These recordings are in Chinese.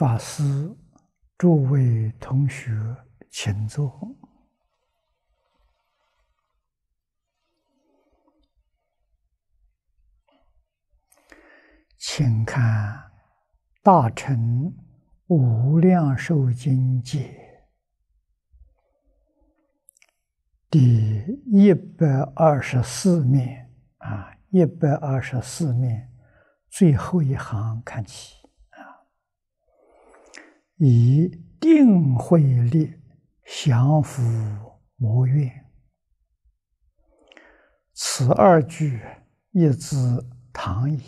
法师，诸位同学，请坐。请看《大乘无量寿经》解，第一百二十四面啊，一百二十四面，最后一行看起。以定慧力降伏魔怨，此二句一字唐矣，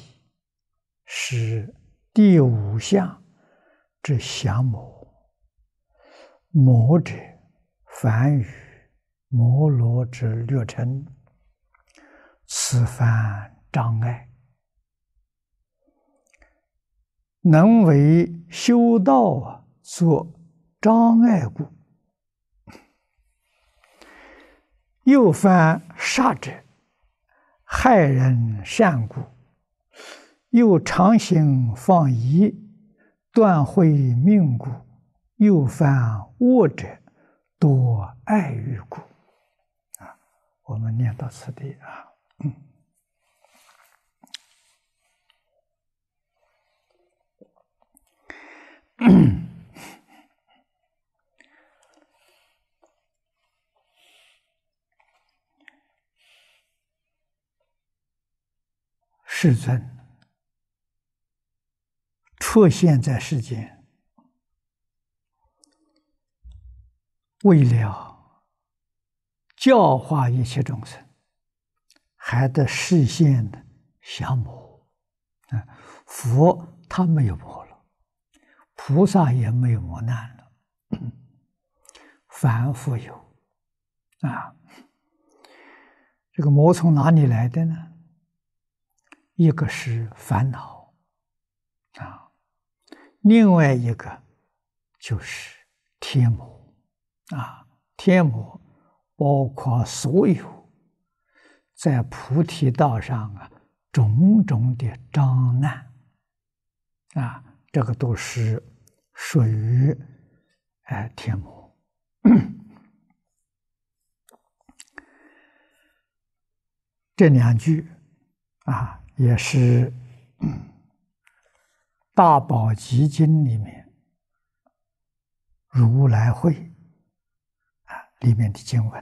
是第五项之降魔。魔者，梵语摩罗之略称。此番障碍，能为修道啊。做障碍故，又犯杀者，害人善故；又常行放逸，断会命故；又犯恶者，多爱欲故。啊，我们念到此地啊，嗯。世尊出现在世间，为了教化一切众生，还得示现降魔。啊，佛他没有魔了，菩萨也没有磨难了，凡夫有啊。这个魔从哪里来的呢？一个是烦恼，啊，另外一个就是天魔，啊，天魔包括所有在菩提道上啊种种的障碍啊，这个都是属于哎天魔。这两句啊。也是《大宝积经》里面《如来会》啊里面的经文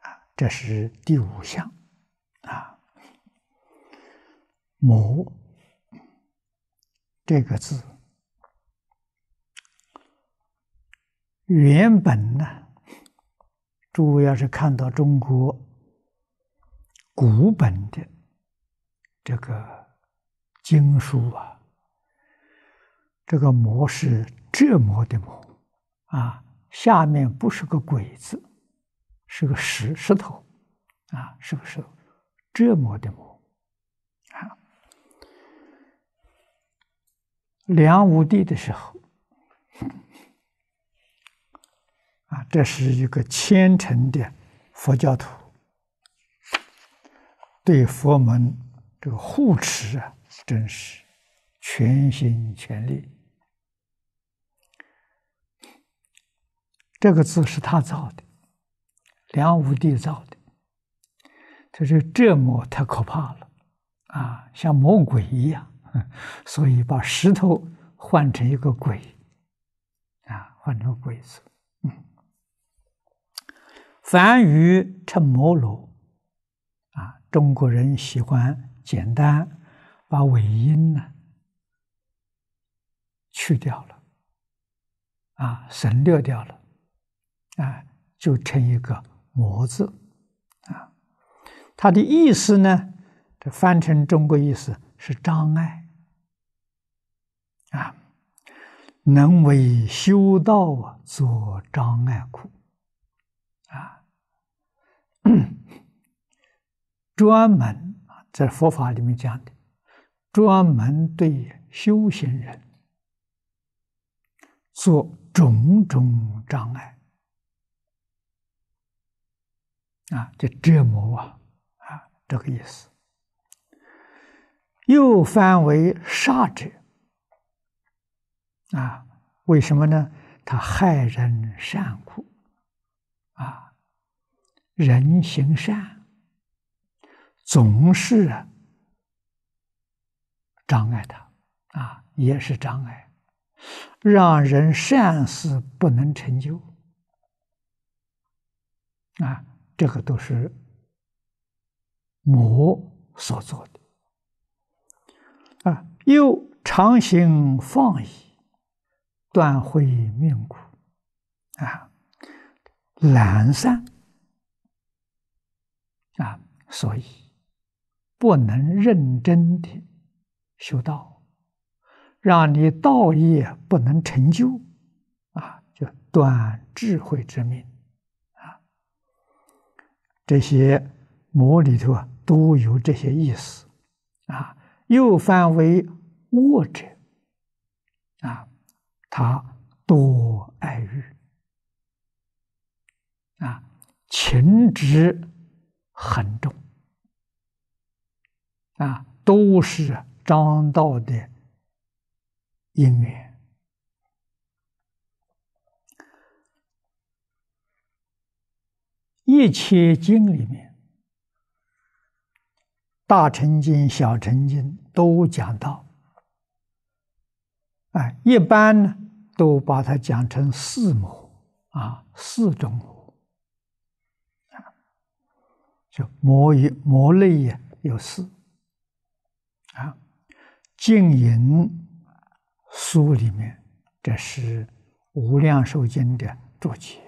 啊，这是第五项啊，“摩”这个字原本呢，诸位要是看到中国古本的。这个经书啊，这个“魔”是“折磨”的“魔”啊，下面不是个“鬼”字，是个“石”石头啊，是个“石”折磨的“魔”啊。梁武帝的时候 啊，这是一个虔诚的佛教徒，对佛门。这个护持啊，真是全心全力。这个字是他造的，梁武帝造的。他说：“这魔太可怕了，啊，像魔鬼一样，所以把石头换成一个鬼，啊，换成鬼子。嗯，凡愚乘魔罗，啊，中国人喜欢。简单，把尾音呢去掉了，啊，省略掉了，啊，就成一个“魔”字，啊，它的意思呢，这翻成中国意思是障碍，啊，能为修道啊做障碍苦，啊，专门。在佛法里面讲的，专门对修行人做种种障碍啊，这折磨啊啊，这个意思。又翻为杀者啊，为什么呢？他害人善苦啊，人行善。总是障碍他啊，也是障碍，让人善思不能成就啊，这个都是魔所做的啊。又常行放逸，断会命苦啊，懒散啊，所以。不能认真的修道，让你道业不能成就，啊，就断智慧之命，啊，这些魔里头啊，都有这些意思，啊，又犯为恶者，啊，他多爱欲，啊，情执很重。啊，都是张道的因缘。一切经里面，大乘经、小乘经都讲到。啊，一般呢，都把它讲成四魔啊，四种魔。就魔也、魔类也，有四。啊，《静影书里面这是《无量寿经》的注解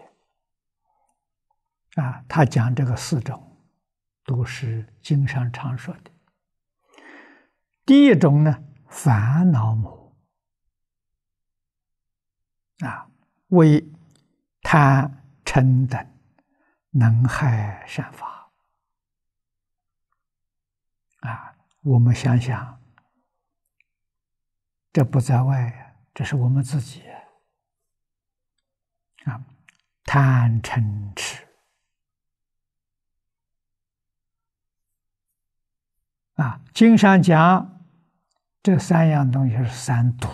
啊，他讲这个四种都是经上常说的。第一种呢，烦恼魔啊，为贪嗔等能害善法啊。我们想想，这不在外，呀，这是我们自己啊！贪嗔痴啊，经上讲，这三样东西是三毒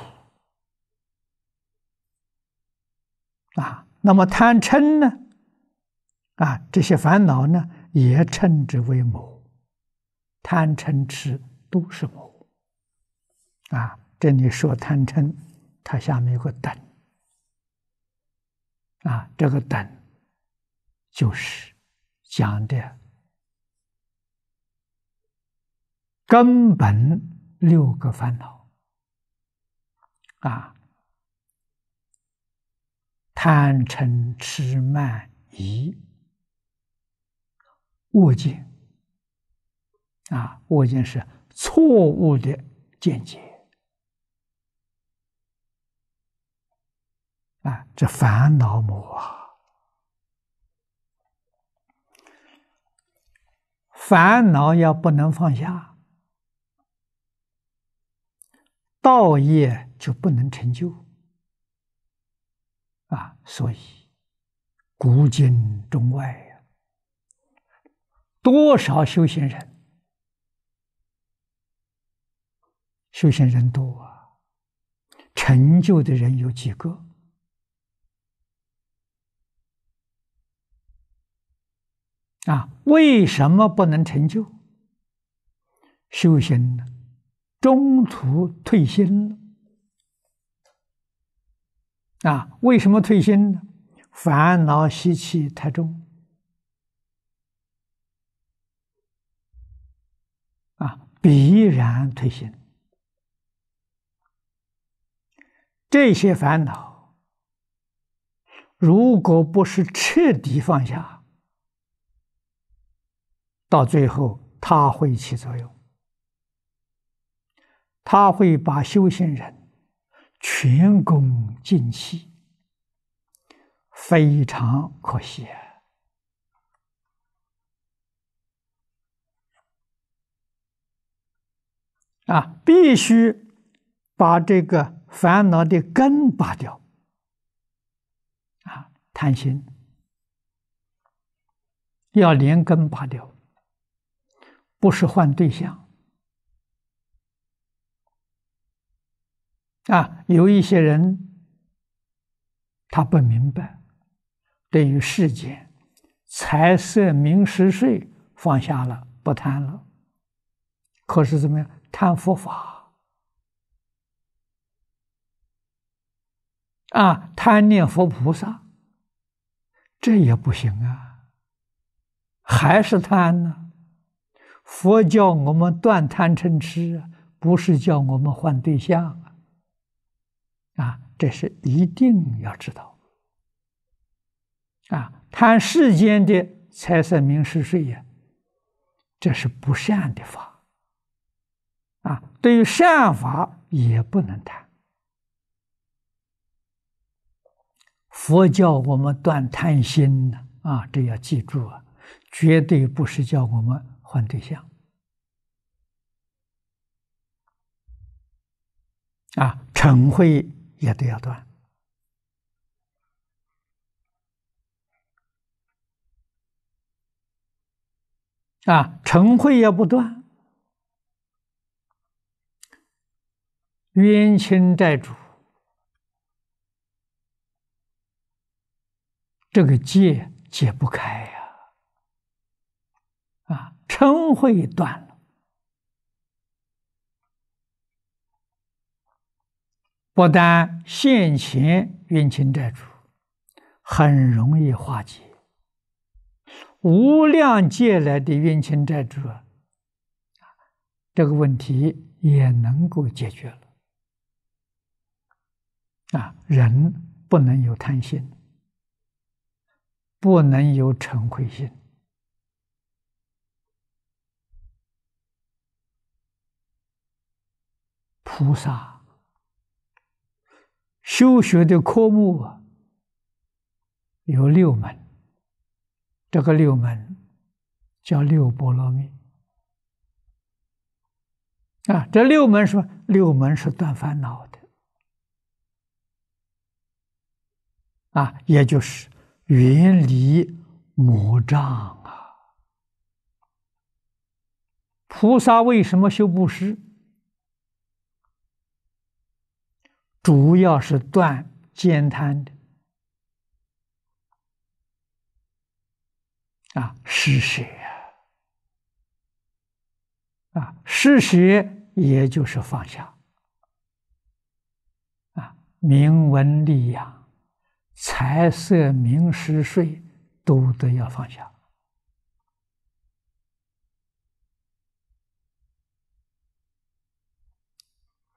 啊。那么贪嗔呢？啊，这些烦恼呢，也称之为魔。贪嗔痴都是魔啊！这里说贪嗔，它下面有个等啊，这个等就是讲的根本六个烦恼啊：贪嗔痴慢疑、恶见。啊，我已经是错误的见解。啊，这烦恼魔啊，烦恼要不能放下，道业就不能成就。啊，所以古今中外呀，多少修行人。修行人多啊，成就的人有几个？啊，为什么不能成就？修行呢？中途退心了。啊，为什么退心呢？烦恼习气太重。啊，必然退心。这些烦恼，如果不是彻底放下，到最后他会起作用，他会把修行人全功尽弃，非常可惜啊！必须。把这个烦恼的根拔掉，啊，贪心要连根拔掉，不是换对象。啊，有一些人他不明白，对于世间财色名食睡放下了不贪了，可是怎么样贪佛法？啊，贪念佛菩萨，这也不行啊！还是贪呢？佛教我们断贪嗔痴，不是叫我们换对象啊！啊，这是一定要知道。啊，贪世间的财色名食睡呀，这是不善的法。啊，对于善法也不能贪。佛教我们断贪心啊，这要记住啊，绝对不是叫我们换对象啊，尘会也都要断啊，尘会也不断，冤亲债主。这个戒解不开呀！啊，嗔会断了，不但现前冤亲债主很容易化解，无量借来的冤亲债主啊，这个问题也能够解决了。啊，人不能有贪心。不能有成恚心。菩萨修学的科目有六门，这个六门叫六波罗蜜啊。这六门是六门是断烦恼的啊，也就是。远离魔障啊！菩萨为什么修布施？主要是断兼贪的啊，施舍啊，施舍也就是放下啊，明文利养。财色名食睡都得要放下，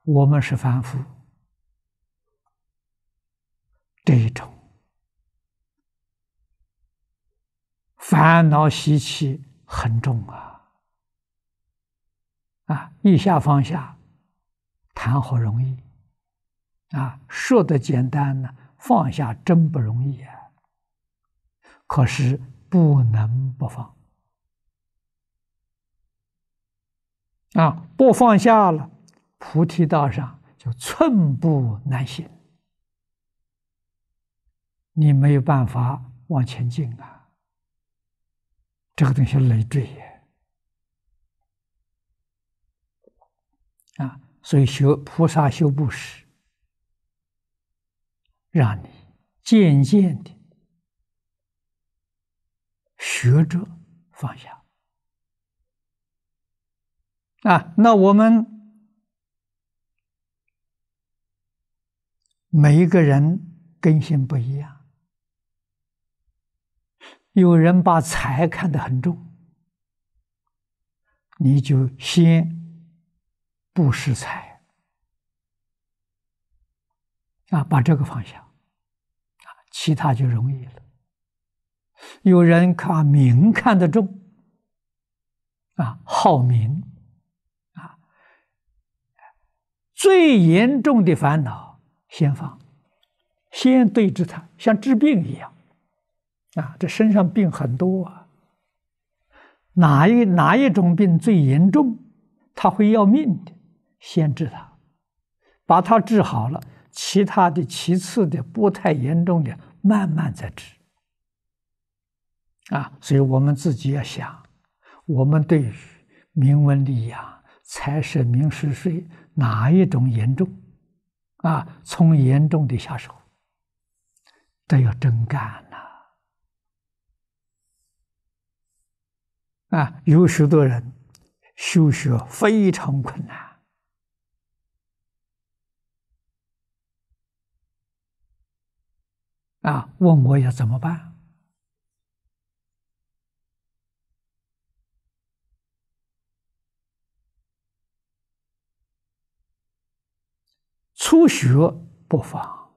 我们是凡夫，这一种烦恼习气很重啊！啊，欲下放下，谈何容易？啊，说的简单呢。放下真不容易啊！可是不能不放啊！不放下了，菩提道上就寸步难行，你没有办法往前进啊！这个东西累赘呀！啊，所以学菩萨修布施。让你渐渐的学着放下啊！那我们每一个人根性不一样，有人把财看得很重，你就先不识财。啊，把这个放下，啊，其他就容易了。有人看名看得重，啊，好名，啊，最严重的烦恼先放，先对治它，像治病一样，啊，这身上病很多啊，哪一哪一种病最严重，他会要命的，先治它，把它治好了。其他的、其次的、不太严重的，慢慢在治。啊，所以我们自己要想，我们对于明文利呀、财舍名师税哪一种严重，啊，从严重的下手，这要真干呐。啊，有许多人修学非常困难。啊！问我要怎么办？初学不妨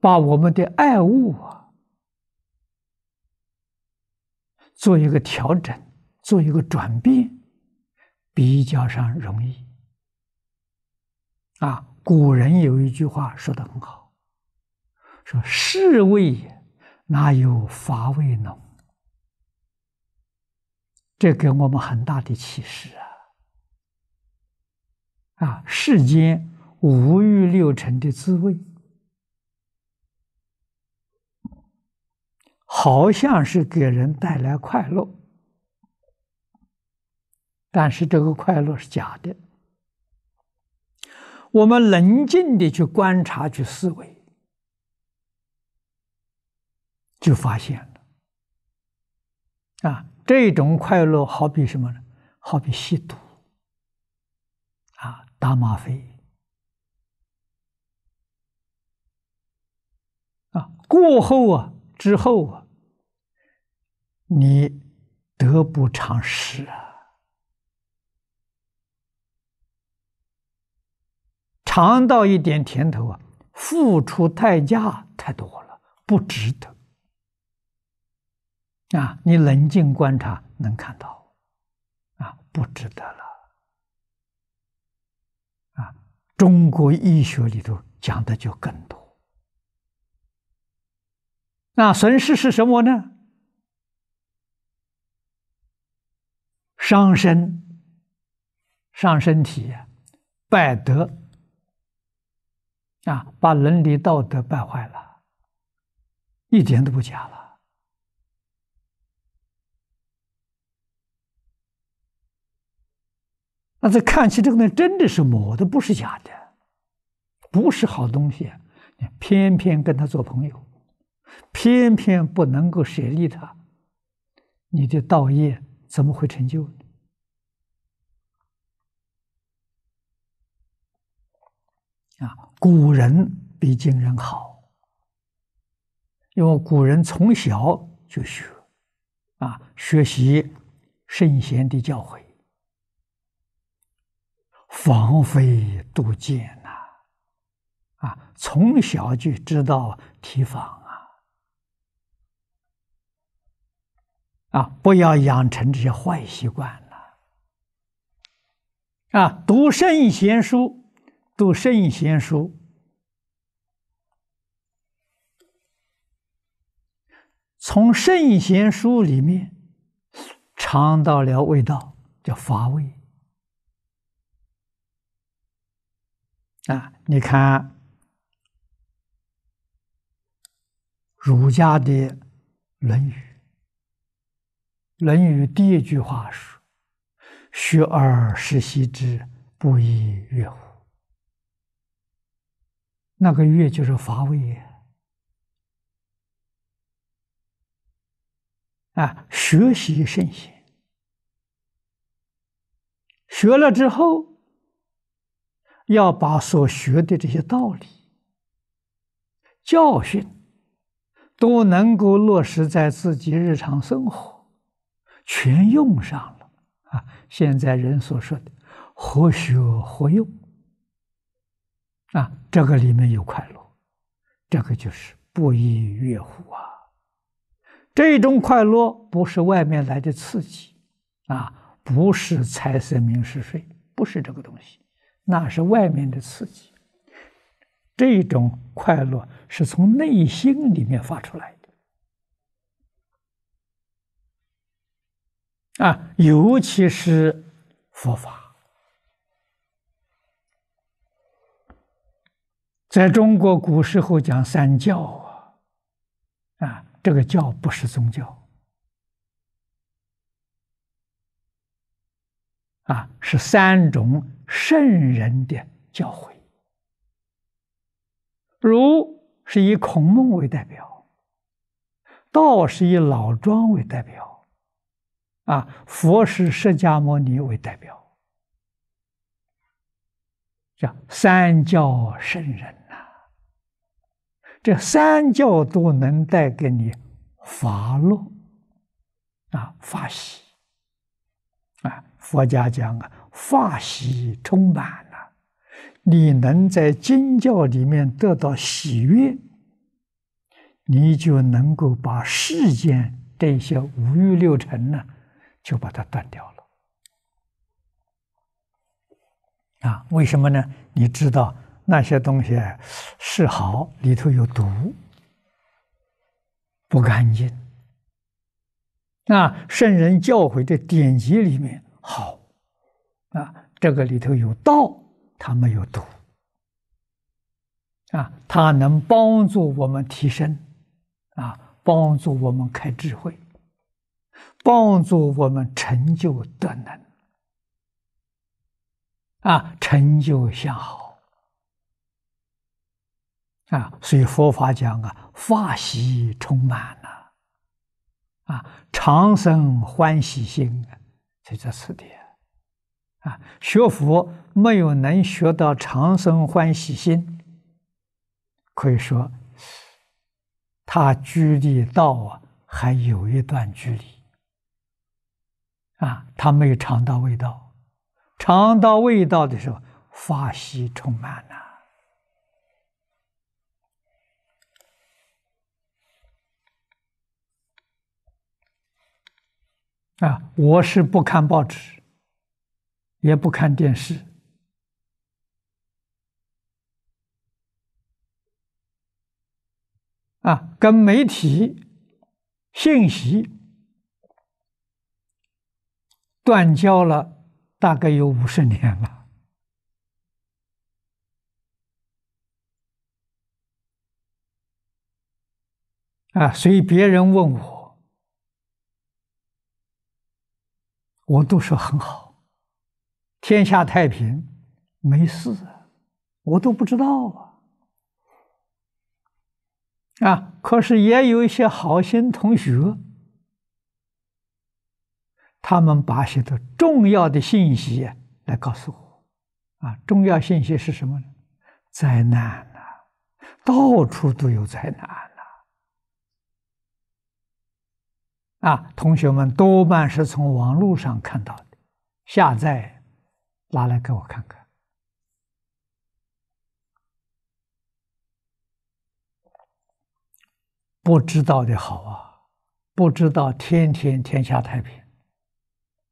把我们的爱物啊，做一个调整，做一个转变，比较上容易啊。古人有一句话说的很好：“说世味哪有乏味浓？”这给我们很大的启示啊！啊，世间五欲六尘的滋味，好像是给人带来快乐，但是这个快乐是假的。我们冷静的去观察、去思维，就发现了啊，这种快乐好比什么呢？好比吸毒啊，打吗啡啊，过后啊，之后啊，你得不偿失啊。尝到一点甜头啊，付出代价太多了，不值得。啊，你冷静观察，能看到，啊，不值得了。啊，中国医学里头讲的就更多。那损失是什么呢？伤身，伤身体，败德。啊，把伦理道德败坏了，一点都不假了。那在看起这个人，真的是魔的，不是假的，不是好东西。你偏偏跟他做朋友，偏偏不能够舍利他，你的道业怎么会成就呢？啊！古人比今人好，因为古人从小就学，啊，学习圣贤的教诲，防非杜渐呐，啊，从小就知道提防啊，啊，不要养成这些坏习惯了，啊，读圣贤书。读圣贤书，从圣贤书里面尝到了味道，叫乏味。啊，你看儒家的《论语》，《论语》第一句话说：“学而时习之，不亦说乎？”那个月就是乏味。啊，学习圣贤，学了之后，要把所学的这些道理、教训，都能够落实在自己日常生活，全用上了。啊，现在人所说的“活学活用”。啊，这个里面有快乐，这个就是不亦乐乎啊！这种快乐不是外面来的刺激，啊，不是财色名食睡，不是这个东西，那是外面的刺激。这种快乐是从内心里面发出来的，啊，尤其是佛法。在中国古时候讲三教啊，啊，这个教不是宗教，啊，是三种圣人的教诲。儒是以孔孟为代表，道是以老庄为代表，啊，佛是释迦牟尼为代表，叫三教圣人。这三教都能带给你法乐啊，法喜啊。佛家讲啊，法喜充满了，你能在经教里面得到喜悦，你就能够把世间这些五欲六尘呢，就把它断掉了。啊，为什么呢？你知道。那些东西是好，里头有毒，不干净。啊，圣人教诲的典籍里面好，啊，这个里头有道，它没有毒，啊，它能帮助我们提升，啊，帮助我们开智慧，帮助我们成就德能，啊，成就相好。啊，所以佛法讲啊，法喜充满了，啊，长生欢喜心，就这四点，啊，学佛没有能学到长生欢喜心，可以说，他距离道啊还有一段距离，啊，他没有尝到味道，尝到味道的时候，法喜充满了。啊，我是不看报纸，也不看电视，啊，跟媒体信息断交了，大概有五十年了。啊，所以别人问我。我都说很好，天下太平，没事，我都不知道啊。啊，可是也有一些好心同学，他们把些重要的信息来告诉我。啊，重要信息是什么呢？灾难啊，到处都有灾难。啊，同学们多半是从网络上看到的，下载拿来给我看看。不知道的好啊，不知道天天天下太平，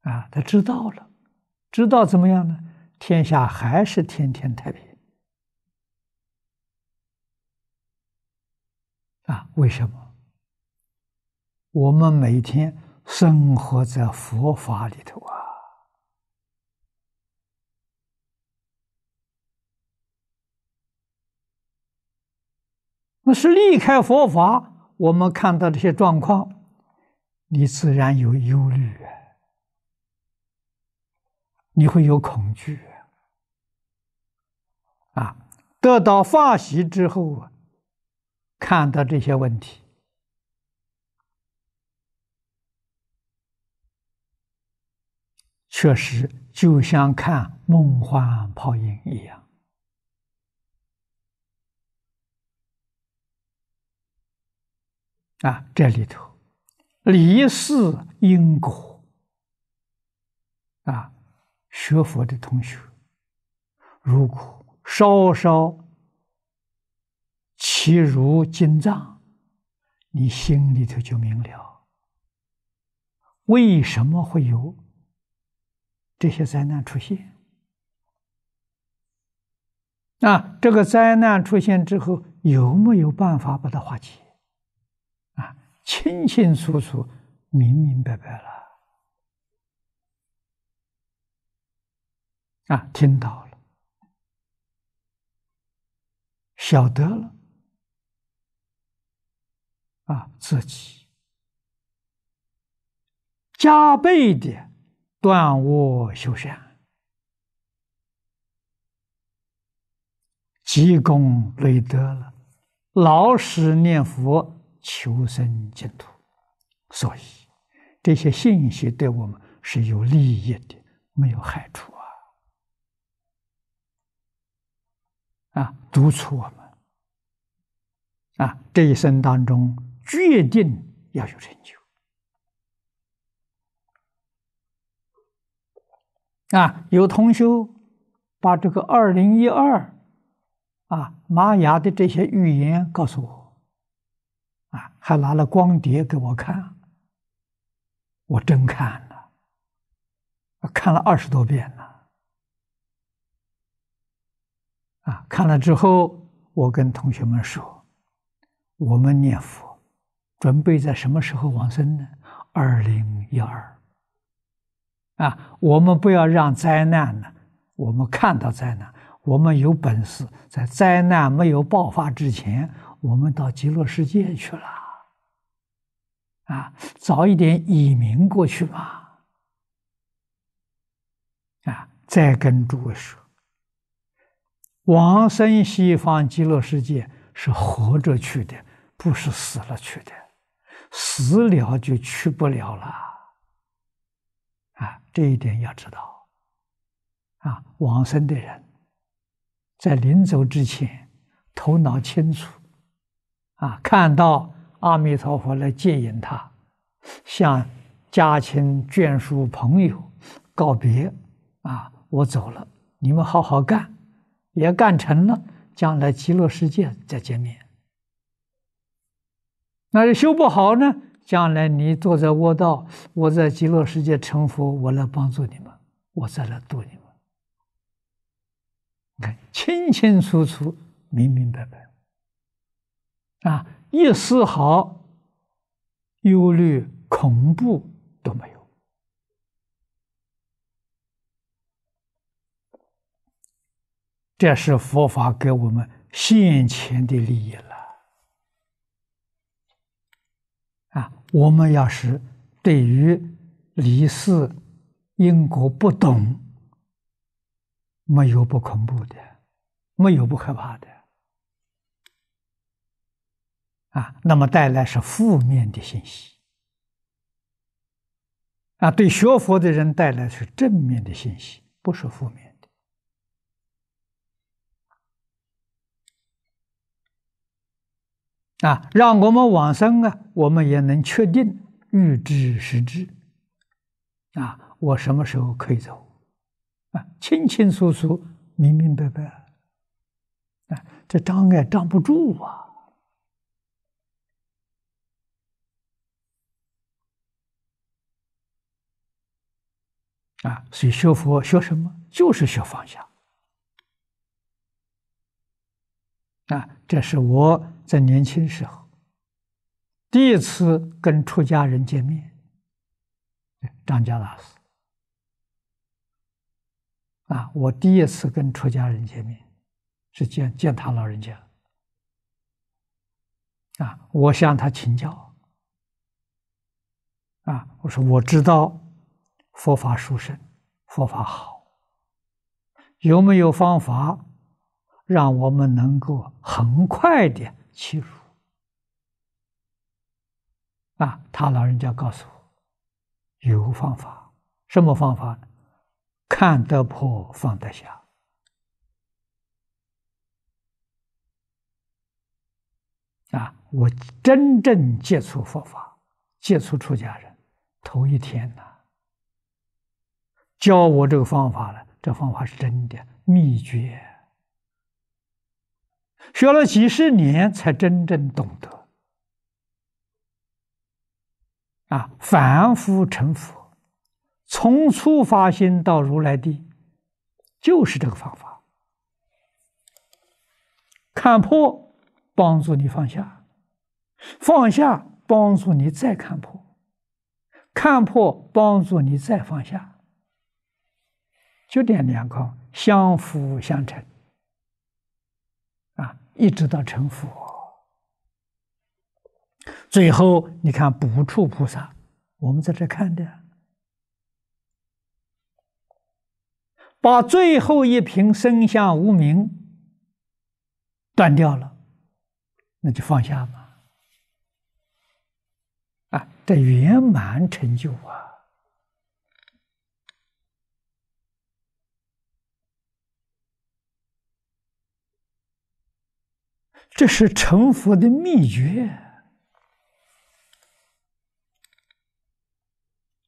啊，他知道了，知道怎么样呢？天下还是天天太平。啊，为什么？我们每天生活在佛法里头啊，那是离开佛法，我们看到这些状况，你自然有忧虑，你会有恐惧啊。得到法喜之后，看到这些问题。确实就像看梦幻泡影一样啊！这里头，离世因果啊，学佛的同学，如果稍稍其如经藏，你心里头就明了为什么会有。这些灾难出现，啊，这个灾难出现之后，有没有办法把它化解？啊，清清楚楚、明明白白了，啊，听到了，晓得了，啊，自己加倍的。断恶修善，积功累德了，老实念佛，求生净土。所以，这些信息对我们是有利益的，没有害处啊！啊，督促我们啊，这一生当中决定要有成就。啊，有同学把这个二零一二啊玛雅的这些预言告诉我，啊，还拿了光碟给我看，我真看了，看了二十多遍了，啊，看了之后，我跟同学们说，我们念佛，准备在什么时候往生呢？二零一二。啊，我们不要让灾难呢。我们看到灾难，我们有本事在灾难没有爆发之前，我们到极乐世界去了。啊，早一点移民过去吧。啊，再跟诸位说，往生西方极乐世界是活着去的，不是死了去的。死了就去不了了。这一点要知道，啊，往生的人在临走之前头脑清楚，啊，看到阿弥陀佛来接引他，向家亲眷属、朋友告别，啊，我走了，你们好好干，也干成了，将来极乐世界再见面。那修不好呢？将来你坐在卧道，我在极乐世界成佛，我来帮助你们，我再来度你们。你看，清清楚楚，明明白白，啊，一丝毫忧虑、恐怖都没有。这是佛法给我们现前的利益了。我们要是对于理事因果不懂，没有不恐怖的，没有不可怕的，啊，那么带来是负面的信息。啊，对学佛的人带来是正面的信息，不是负面。啊，让我们往生啊，我们也能确定预知时知。啊，我什么时候可以走？啊，清清楚楚、明明白白。啊，这障碍挡不住啊。啊，所以学佛学什么，就是学放下。啊，这是我。在年轻时候，第一次跟出家人见面，对，张嘉老师，啊，我第一次跟出家人见面，是见见他老人家，啊，我向他请教，啊，我说我知道佛法殊胜，佛法好，有没有方法让我们能够很快的？欺辱啊！他老人家告诉我有个方法，什么方法呢？看得破，放得下。啊！我真正接触佛法，接触出家人，头一天呢，教我这个方法了。这方法是真的秘诀。学了几十年，才真正懂得。啊，凡夫成佛，从初发心到如来地，就是这个方法。看破，帮助你放下；放下，帮助你再看破；看破，帮助你再放下。就这两个相辅相成。一直到成佛，最后你看不处菩萨，我们在这看的，把最后一瓶生相无名断掉了，那就放下嘛，啊，这圆满成就啊。这是成佛的秘诀，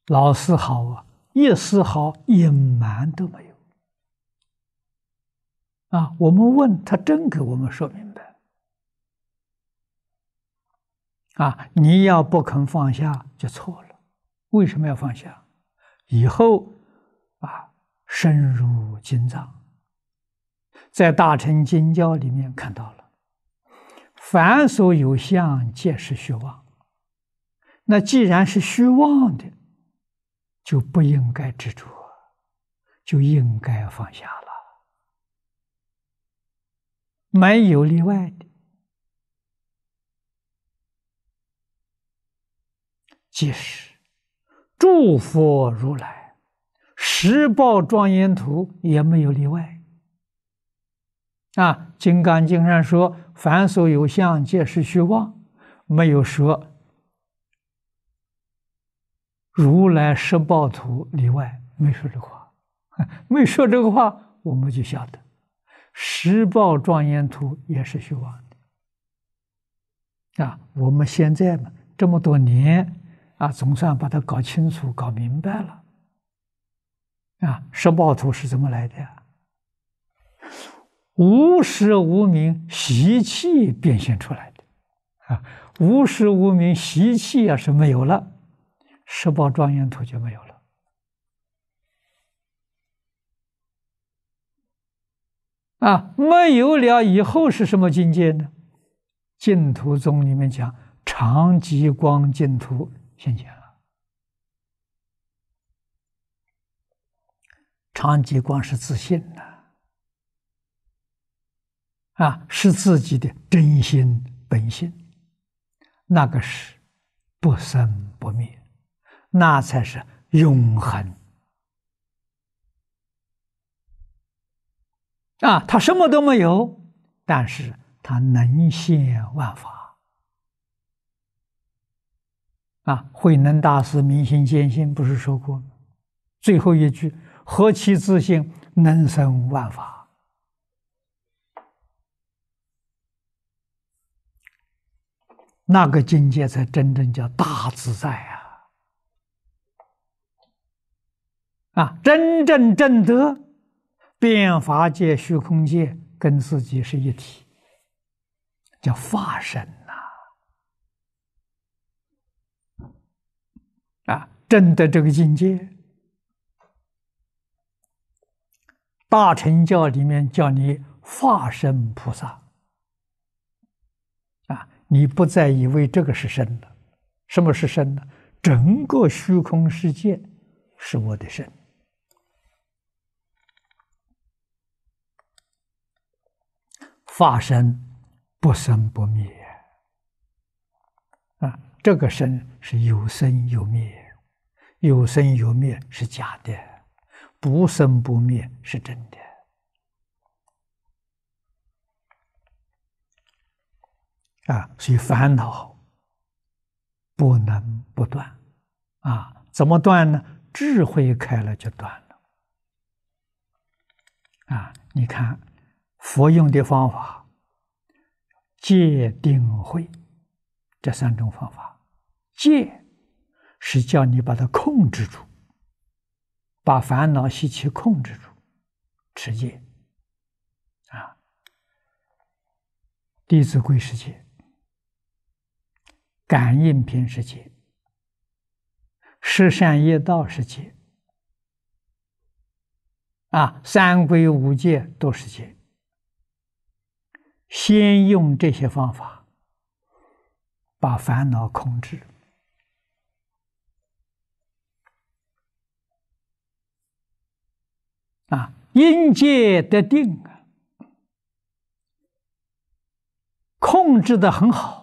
老丝毫啊，一丝毫隐瞒都没有啊！我们问他，真给我们说明白啊！你要不肯放下，就错了。为什么要放下？以后啊，深入经藏，在大乘经教里面看到了。凡所有相，皆是虚妄。那既然是虚妄的，就不应该执着，就应该放下了，没有例外的。即使诸佛如来十报庄严图，也没有例外。啊，《金刚经》上说：“凡所有相，皆是虚妄。”没有说“如来十报图里外”没说这话，没说这个话，我们就晓得“十报庄严图”也是虚妄的。啊，我们现在嘛，这么多年啊，总算把它搞清楚、搞明白了。啊，十报图是怎么来的？无时无名习气变现出来的啊，无时无名习气啊是没有了，十八庄严图就没有了啊，没有了以后是什么境界呢？净土宗里面讲长极光净土现前了，长极光是自信的。啊，是自己的真心本性，那个是不生不灭，那才是永恒。啊，他什么都没有，但是他能现万法。啊，慧能大师明心见性，不是说过，最后一句：何其自信，能生万法。那个境界才真正叫大自在啊！啊，真正正德，变法界、虚空界跟自己是一体，叫化身呐！啊，正德这个境界，大乘教里面叫你化身菩萨。你不再以为这个是身了，什么是身呢？整个虚空世界是我的身，发身不生不灭，啊，这个生是有生有灭，有生有灭是假的，不生不灭是真。啊，所以烦恼不能不断啊！怎么断呢？智慧开了就断了。啊，你看佛用的方法：戒、定、慧这三种方法。戒是叫你把它控制住，把烦恼习气控制住，持戒。啊，《弟子规》是戒。感应平时节，十善业道时节，啊，三规五戒都是戒。先用这些方法把烦恼控制，啊，因戒得定啊，控制的很好。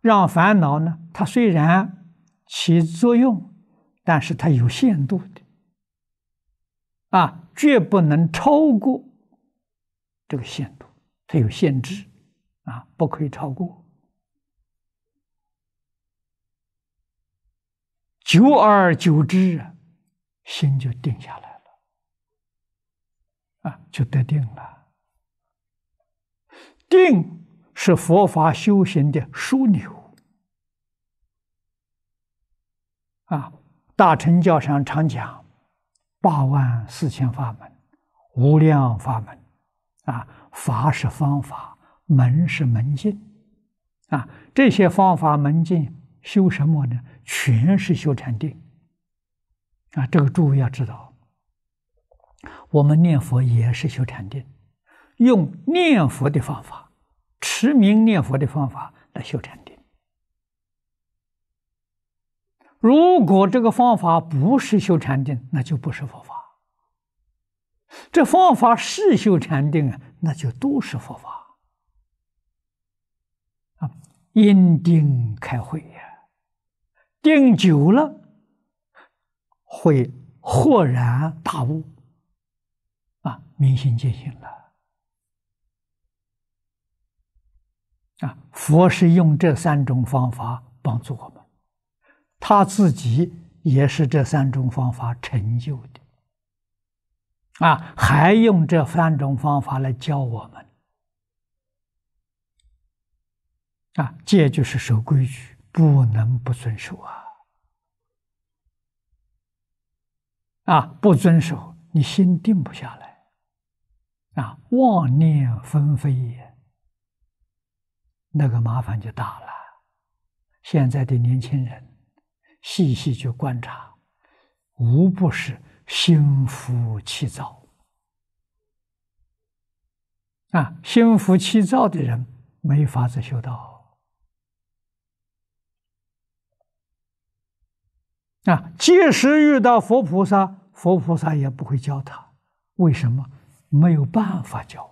让烦恼呢？它虽然起作用，但是它有限度的，啊，绝不能超过这个限度，它有限制，啊，不可以超过。久而久之，心就定下来了，啊，就得定了，定。是佛法修行的枢纽啊！大乘教上常讲，八万四千法门，无量法门啊，法是方法，门是门径啊。这些方法门径修什么呢？全是修禅定啊！这个诸位要知道，我们念佛也是修禅定，用念佛的方法。持名念佛的方法来修禅定，如果这个方法不是修禅定，那就不是佛法。这方法是修禅定啊，那就都是佛法啊。因定开会呀，定久了会豁然大悟啊，明心见性了。啊，佛是用这三种方法帮助我们，他自己也是这三种方法成就的，啊，还用这三种方法来教我们，啊，戒就是守规矩，不能不遵守啊，啊，不遵守你心定不下来，啊，妄念纷飞也。那个麻烦就大了。现在的年轻人，细细去观察，无不是心浮气躁。啊，心浮气躁的人没法子修道。啊，即使遇到佛菩萨，佛菩萨也不会教他。为什么？没有办法教。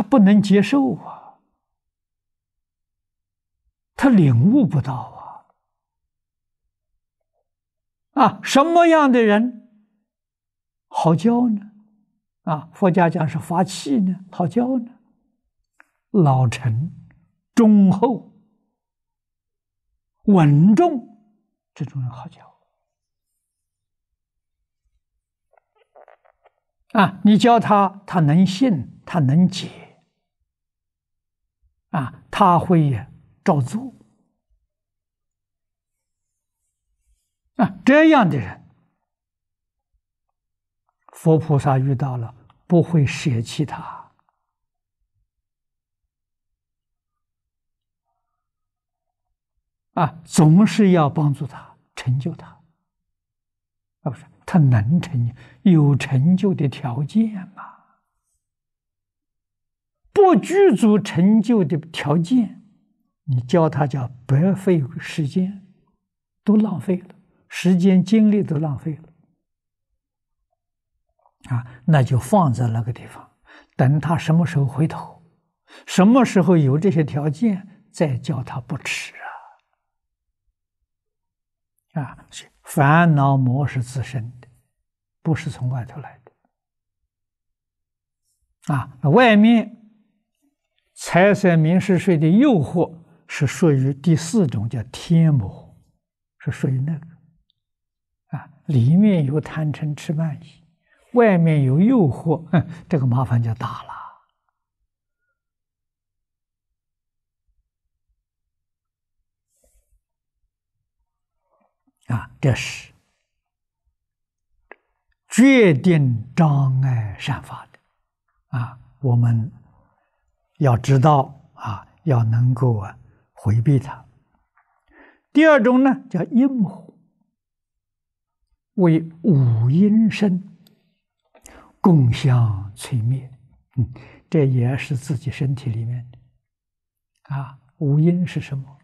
他不能接受啊，他领悟不到啊。啊，什么样的人好教呢？啊，佛家讲是发气呢，好教呢。老成、忠厚、稳重，这种人好教。啊，你教他，他能信，他能解。啊，他会照做。啊，这样的人，佛菩萨遇到了不会舍弃他。啊，总是要帮助他，成就他。啊，不是，他能成就，有成就的条件嘛。不具足成就的条件，你教他叫白费时间，都浪费了，时间精力都浪费了，啊，那就放在那个地方，等他什么时候回头，什么时候有这些条件，再教他不迟啊。啊，烦恼魔是自身的，不是从外头来的，啊，外面。财产、民事税的诱惑是属于第四种，叫天魔，是属于那个啊。里面有贪嗔痴慢疑，外面有诱惑，这个麻烦就大了。啊，这是决定障碍善法的啊，我们。要知道啊，要能够啊回避它。第二种呢，叫阴火，为五阴身共相摧灭。嗯，这也是自己身体里面的啊，五阴是什么？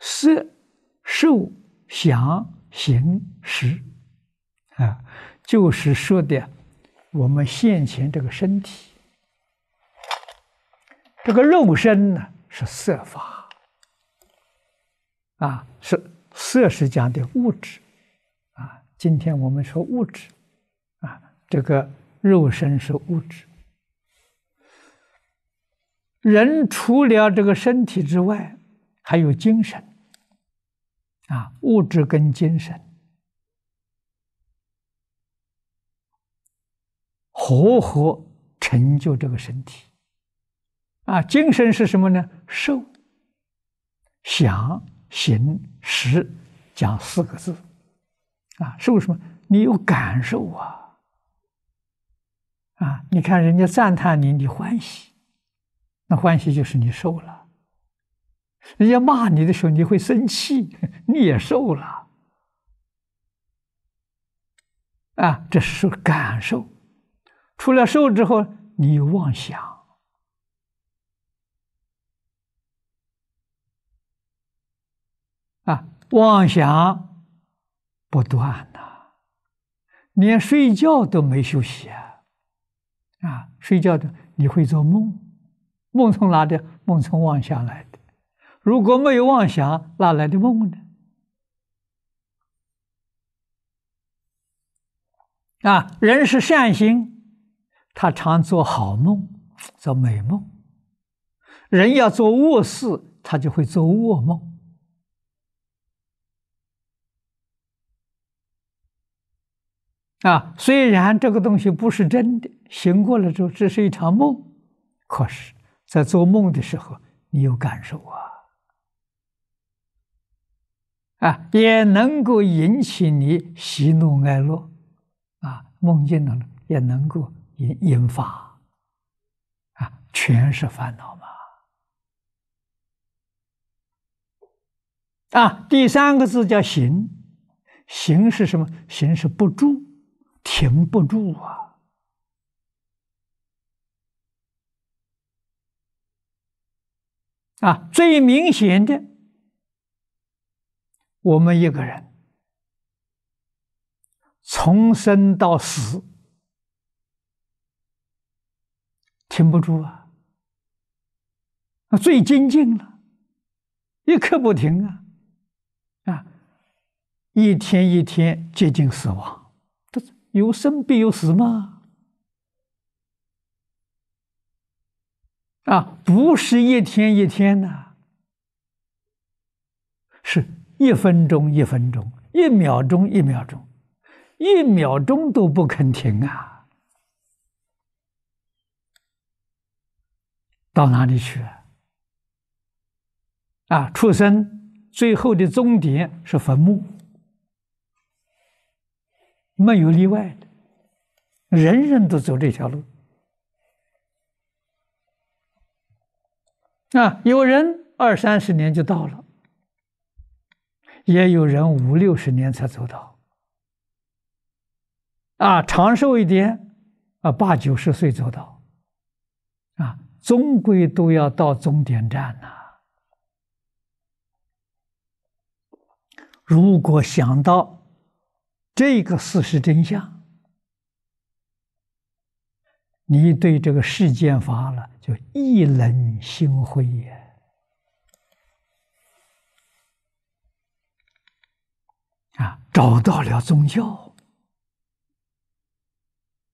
色、受、想、行、识啊，就是说的我们现前这个身体。这个肉身呢是色法，啊，是色是讲的物质，啊，今天我们说物质，啊，这个肉身是物质。人除了这个身体之外，还有精神，啊，物质跟精神，活活成就这个身体。啊，精神是什么呢？受、想、行、识，讲四个字，啊，受什么？你有感受啊，啊，你看人家赞叹你，你欢喜，那欢喜就是你受了；人家骂你的时候，你会生气，你也受了。啊，这是感受。除了受之后，你有妄想。妄想不断呐，连睡觉都没休息啊！啊，睡觉的你会做梦，梦从哪里？梦从妄想来的。如果没有妄想，哪来的梦呢？啊，人是善心，他常做好梦，做美梦。人要做恶事，他就会做恶梦。啊，虽然这个东西不是真的，醒过来之后，这是一场梦，可是，在做梦的时候，你有感受啊，啊，也能够引起你喜怒哀乐，啊，梦境了也能够引引发，啊，全是烦恼嘛，啊，第三个字叫行，行是什么？行是不住。停不住啊！啊，最明显的，我们一个人从生到死，停不住啊！啊，最精进了，一刻不停啊！啊，一天一天接近死亡。有生必有死吗？啊，不是一天一天的。是一分钟一分钟，一秒钟一秒钟，一秒钟都不肯停啊！到哪里去？啊，出生最后的终点是坟墓。没有例外的，人人都走这条路。啊，有人二三十年就到了，也有人五六十年才走到。啊，长寿一点，啊，八九十岁走到，啊，终归都要到终点站呐。如果想到。这个事实真相，你对这个事件发了，就意冷心灰也啊，找到了宗教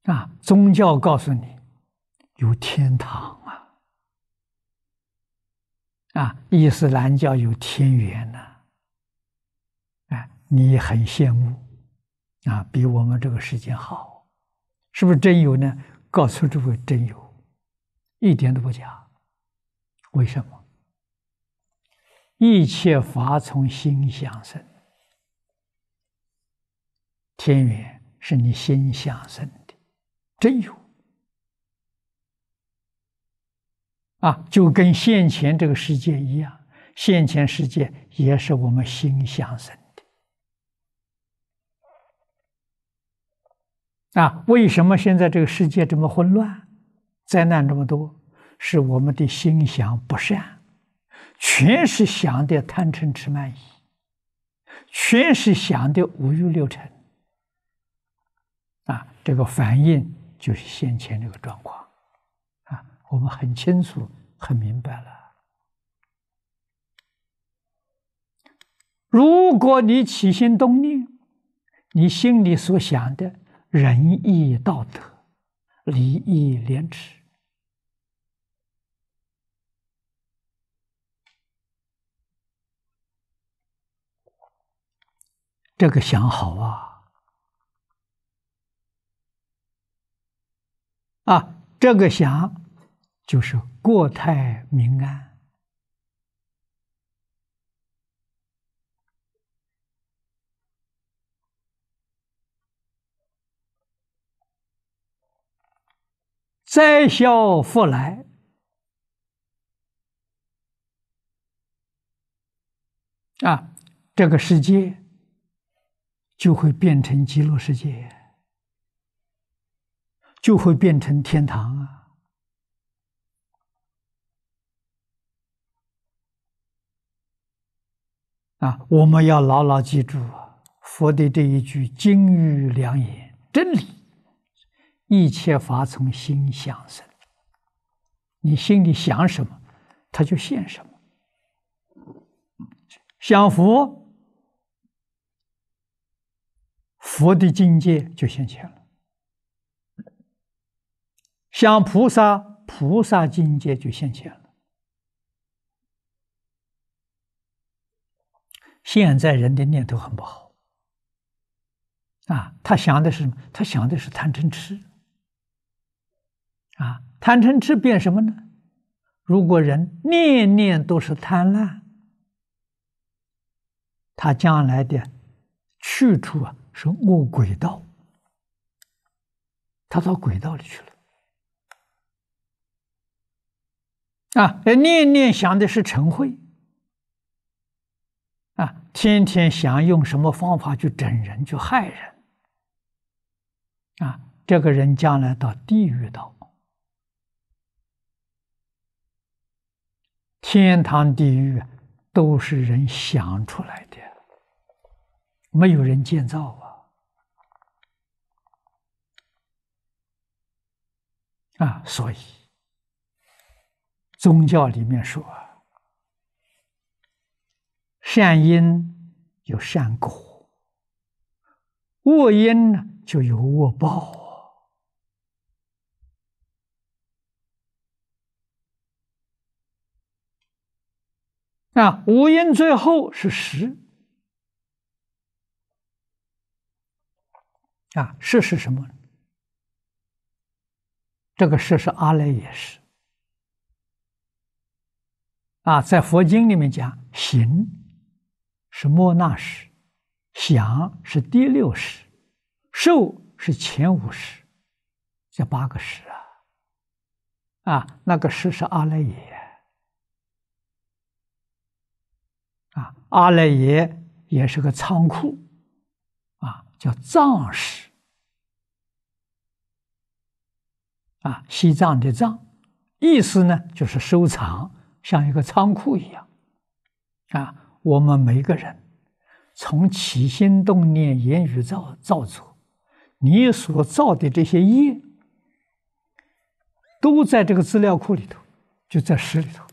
啊，宗教告诉你有天堂啊，啊，伊斯兰教有天元呐，哎，你很羡慕。啊，比我们这个世界好，是不是真有呢？告诉诸位，真有，一点都不假。为什么？一切法从心想生，天缘是你心想生的，真有。啊，就跟先前这个世界一样，先前世界也是我们心想生。啊，为什么现在这个世界这么混乱，灾难这么多？是我们的心想不善，全是想的贪嗔痴慢疑，全是想的五欲六尘。啊，这个反应就是先前这个状况。啊，我们很清楚、很明白了。如果你起心动念，你心里所想的。仁义道德，礼义廉耻，这个想好啊！啊，这个想就是国泰民安。灾消福来啊，这个世界就会变成极乐世界，就会变成天堂啊！啊，我们要牢牢记住佛的这一句金玉良言，真理。一切法从心想生，你心里想什么，他就现什么。想佛，佛的境界就现前了；想菩萨，菩萨境界就现前了。现在人的念头很不好啊，他想的是什么？他想的是贪嗔痴。啊，贪嗔痴变什么呢？如果人念念都是贪婪，他将来的去处啊是恶鬼道，他到轨道里去了。啊，念念想的是成慧，啊，天天想用什么方法去整人、去害人，啊，这个人将来到地狱道。天堂、地狱都是人想出来的，没有人建造啊！啊，所以宗教里面说，善因有善果，恶因呢就有恶报。那五音最后是十，啊，是是什么？这个是是阿赖耶识。啊，在佛经里面讲，行是莫那识，想是第六识，受是前五识，这八个识啊，啊，那个识是阿赖耶。啊，阿赖耶也是个仓库，啊，叫藏室，啊，西藏的藏，意思呢就是收藏，像一个仓库一样，啊，我们每个人从起心动念、言语造造出，你所造的这些业，都在这个资料库里头，就在室里头。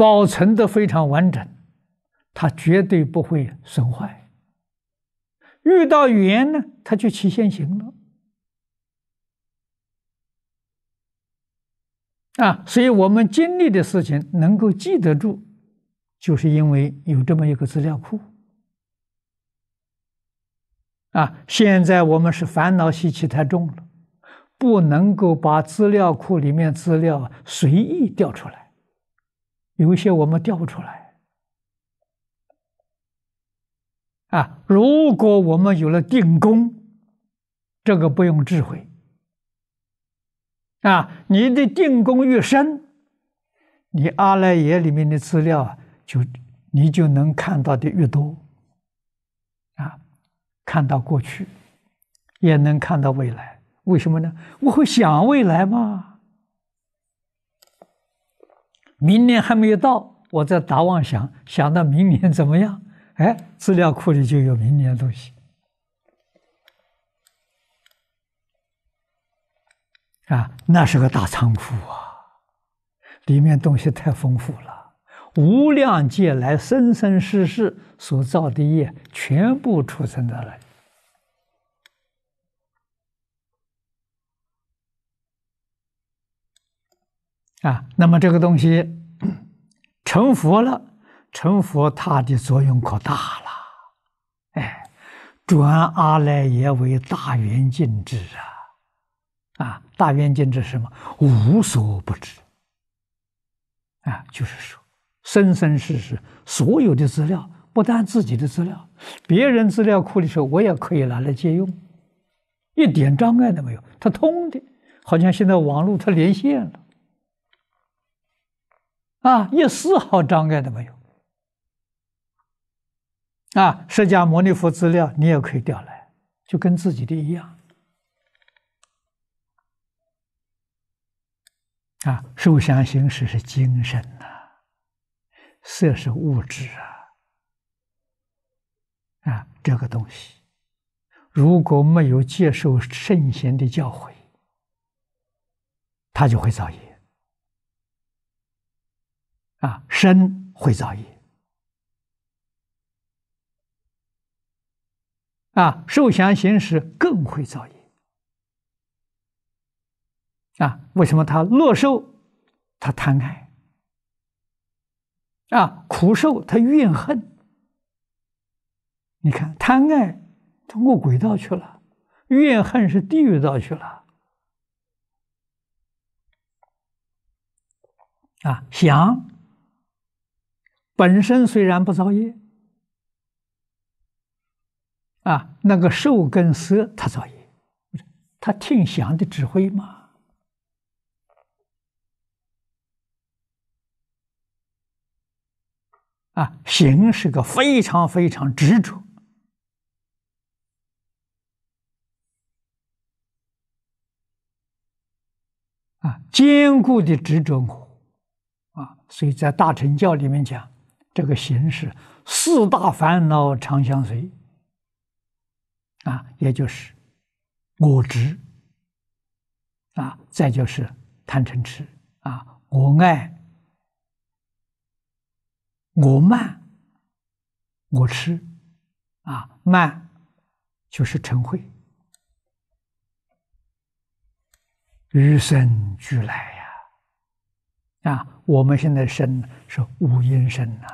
保存的非常完整，它绝对不会损坏。遇到缘呢，它就起现行了啊！所以我们经历的事情能够记得住，就是因为有这么一个资料库啊。现在我们是烦恼习气太重了，不能够把资料库里面资料随意调出来。有一些我们调不出来啊！如果我们有了定功，这个不用智慧啊！你的定功越深，你阿赖耶里面的资料啊，就你就能看到的越多啊，看到过去，也能看到未来。为什么呢？我会想未来吗？明年还没有到，我在打妄想，想到明年怎么样？哎，资料库里就有明年的东西。啊，那是个大仓库啊，里面东西太丰富了，无量劫来生生世世所造的业，全部储存那了。啊，那么这个东西成佛了，成佛它的作用可大了，哎，转阿赖耶为大圆镜智啊，啊，大圆镜智什么？无所不知，啊，就是说生生世世所有的资料，不但自己的资料，别人资料库的时候，我也可以拿来借用，一点障碍都没有，它通的，好像现在网络它连线了。啊，一丝毫障碍都没有。啊，释迦牟尼佛资料你也可以调来，就跟自己的一样。啊，受想行识是精神呐，色是物质啊。啊，这个东西，如果没有接受圣贤的教诲，他就会造业。啊，生会造业，啊，受想行识更会造业，啊，为什么他乐受他贪爱，啊，苦受他怨恨？你看贪爱通过轨道去了，怨恨是地狱道去了，啊，想。本身虽然不造业，啊，那个受跟蛇他造业，他听响的指挥嘛，啊，行是个非常非常执着，啊，坚固的执着我，啊，所以在大乘教里面讲。这个形式，四大烦恼常相随，啊，也就是我执，啊，再就是贪嗔痴，啊，我爱，我慢，我痴，啊，慢就是嗔慧，与生俱来。啊，我们现在身是五阴身呐，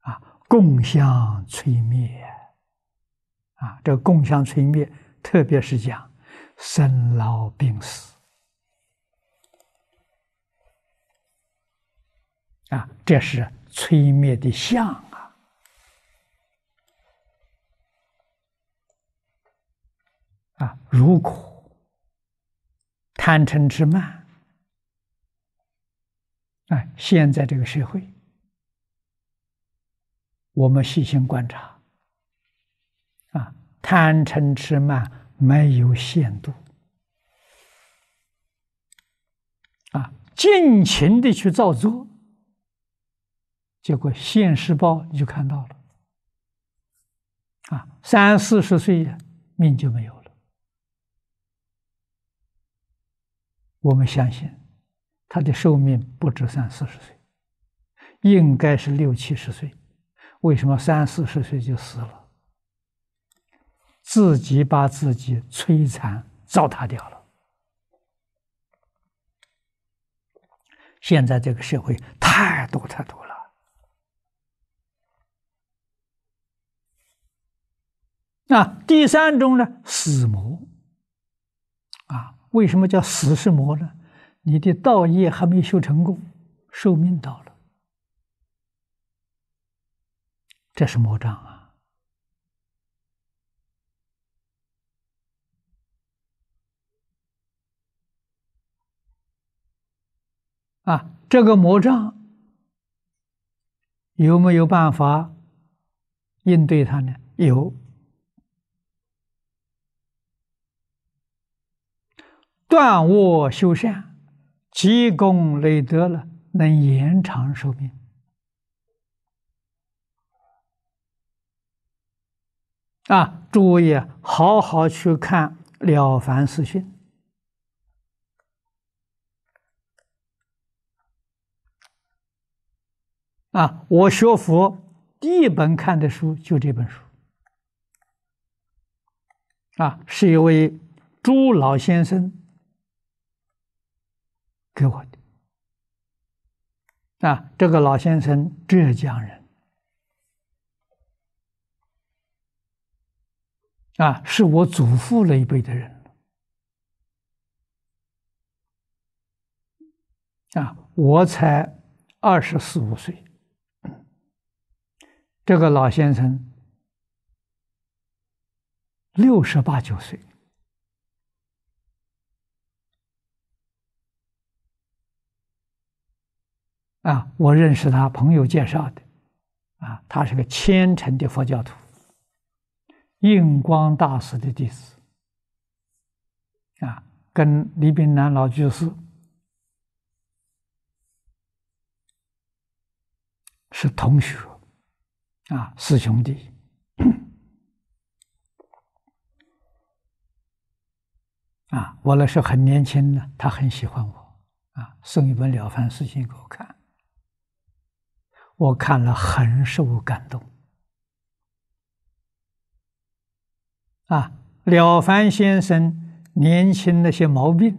啊，共相摧灭，啊，这个共相摧灭，特别是讲生老病死，啊，这是摧灭的相啊，啊，如果贪嗔痴慢。哎，现在这个社会，我们细心观察，啊，贪嗔痴慢没有限度，啊，尽情的去造作，结果现实报你就看到了，啊，三四十岁命就没有了，我们相信。他的寿命不止三四十岁，应该是六七十岁。为什么三四十岁就死了？自己把自己摧残、糟蹋掉了。现在这个社会太多太多了。那第三种呢？死魔。啊，为什么叫死是魔呢？你的道业还没修成功，寿命到了，这是魔障啊！啊，这个魔障有没有办法应对它呢？有，断我修善。积功累德了，能延长寿命。啊，注意，好好去看了凡四训。啊，我学佛第一本看的书就这本书。啊，是一位朱老先生。给我的啊，这个老先生浙江人啊，是我祖父那一辈的人啊，我才二十四五岁，这个老先生六十八九岁。啊，我认识他，朋友介绍的。啊，他是个虔诚的佛教徒，印光大师的弟子。啊，跟李炳南老居士是同学，啊，四兄弟。啊，我那时很年轻呢，他很喜欢我，啊，送一本《了凡四训》给我看。我看了很受感动。啊，了凡先生年轻那些毛病，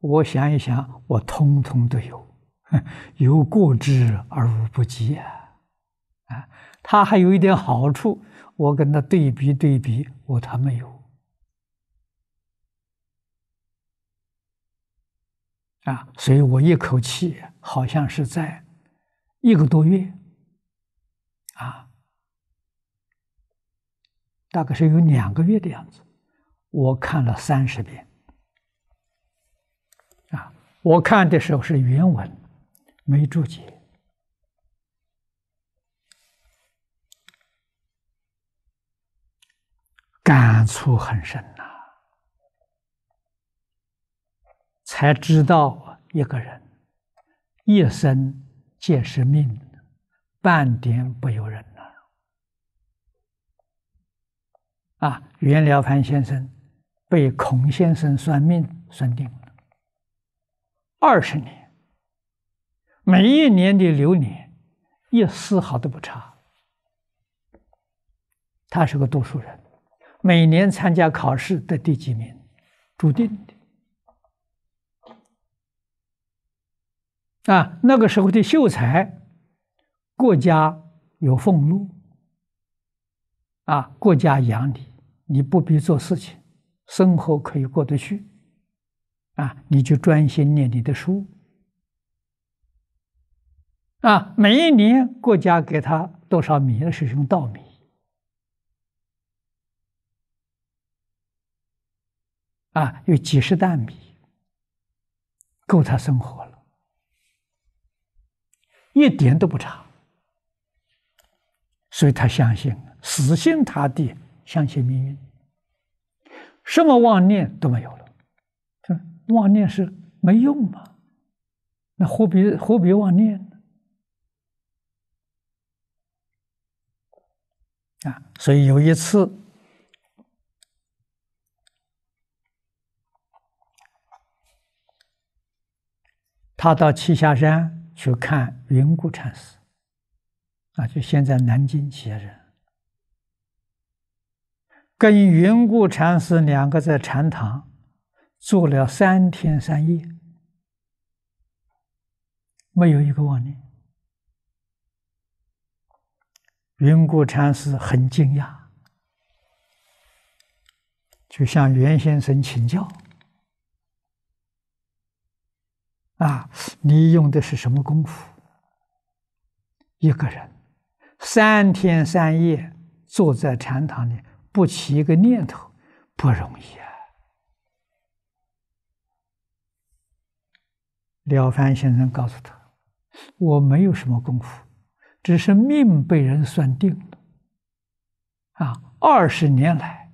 我想一想，我通通都有，有过之而无不及啊！啊，他还有一点好处，我跟他对比对比，我他没有。啊，所以我一口气好像是在。一个多月，啊，大概是有两个月的样子，我看了三十遍，啊，我看的时候是原文，没注解，感触很深呐，才知道一个人一生。皆是命，半点不由人呐！啊，袁了凡先生被孔先生算命算定了二十年，每一年的流年也丝毫都不差。他是个读书人，每年参加考试的第几名，注定的。啊，那个时候的秀才，国家有俸禄，啊，国家养你，你不必做事情，生活可以过得去，啊，你就专心念你的书，啊，每一年国家给他多少米？是用稻米，啊，有几十担米，够他生活了。一点都不差，所以他相信，死心塌地相信命运，什么妄念都没有了。这妄念是没用嘛？那何必何必妄念呢？啊！所以有一次，他到栖霞山。去看云谷禅师，啊，就现在南京这些人，跟云谷禅师两个在禅堂坐了三天三夜，没有一个妄念。云谷禅师很惊讶，就向袁先生请教。啊，你用的是什么功夫？一个人三天三夜坐在禅堂里不起一个念头，不容易啊。了凡先生告诉他：“我没有什么功夫，只是命被人算定了。”啊，二十年来，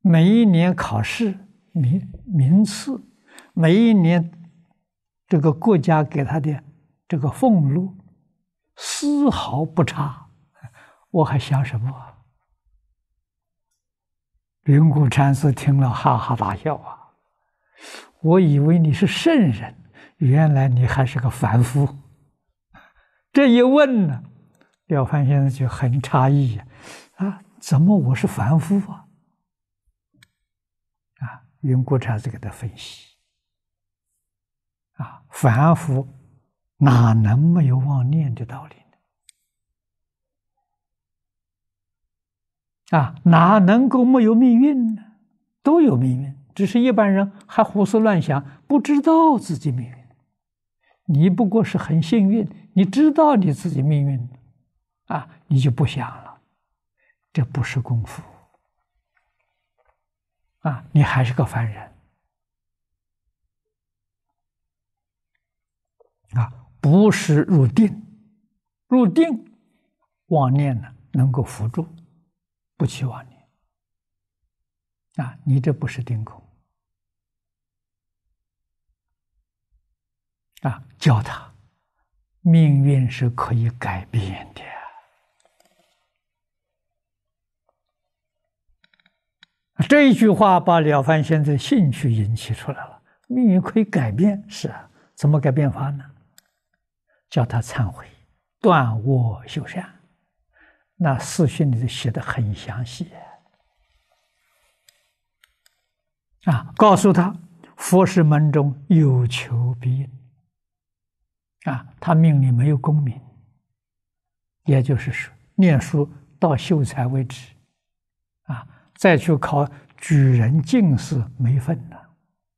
每一年考试名名次，每一年。这个国家给他的这个俸禄丝毫不差，我还想什么？云谷禅师听了哈哈大笑啊！我以为你是圣人，原来你还是个凡夫。这一问呢，廖凡先生就很诧异啊，怎么我是凡夫啊？啊，云谷禅师给他分析。啊，凡夫哪能没有妄念的道理呢？啊，哪能够没有命运呢？都有命运，只是一般人还胡思乱想，不知道自己命运。你不过是很幸运，你知道你自己命运，啊，你就不想了。这不是功夫，啊，你还是个凡人。啊，不是入定，入定，妄念呢能够辅助，不起妄念。啊，你这不是定功。啊，教他，命运是可以改变的。这一句话把了凡先生兴趣引起出来了。命运可以改变，是啊，怎么改变法呢？叫他忏悔，断我修善。那《四训》里头写的很详细啊，告诉他，佛是门中有求必应啊。他命里没有功名，也就是说，念书到秀才为止啊，再去考举人、进士没份呢，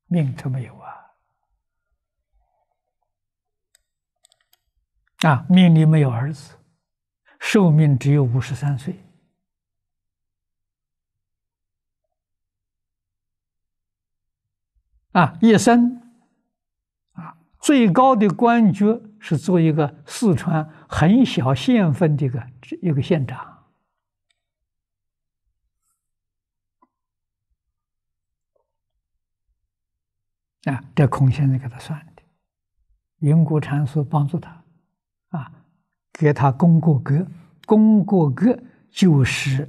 命都没有。啊，命里没有儿子，寿命只有五十三岁。啊，一生，啊，最高的官爵是做一个四川很小县份的一个一个县长。啊，这孔先生给他算的，云谷禅师帮助他。给他功过格，功过格就是《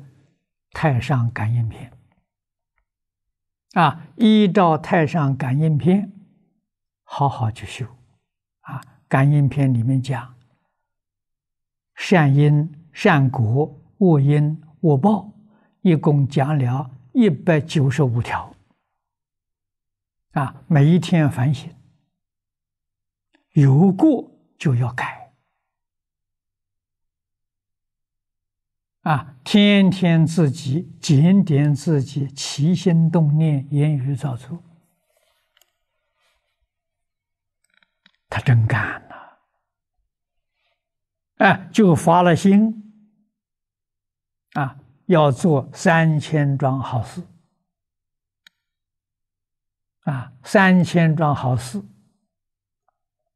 太上感应篇》啊，依照《太上感应篇》好好去修啊。感应篇里面讲善因善果，恶因恶报，一共讲了一百九十五条啊，每一天反省，有过就要改。啊，天天自己检点自己，起心动念、言语造出，他真干了。哎，就发了心，啊，要做三千桩好事，啊，三千桩好事，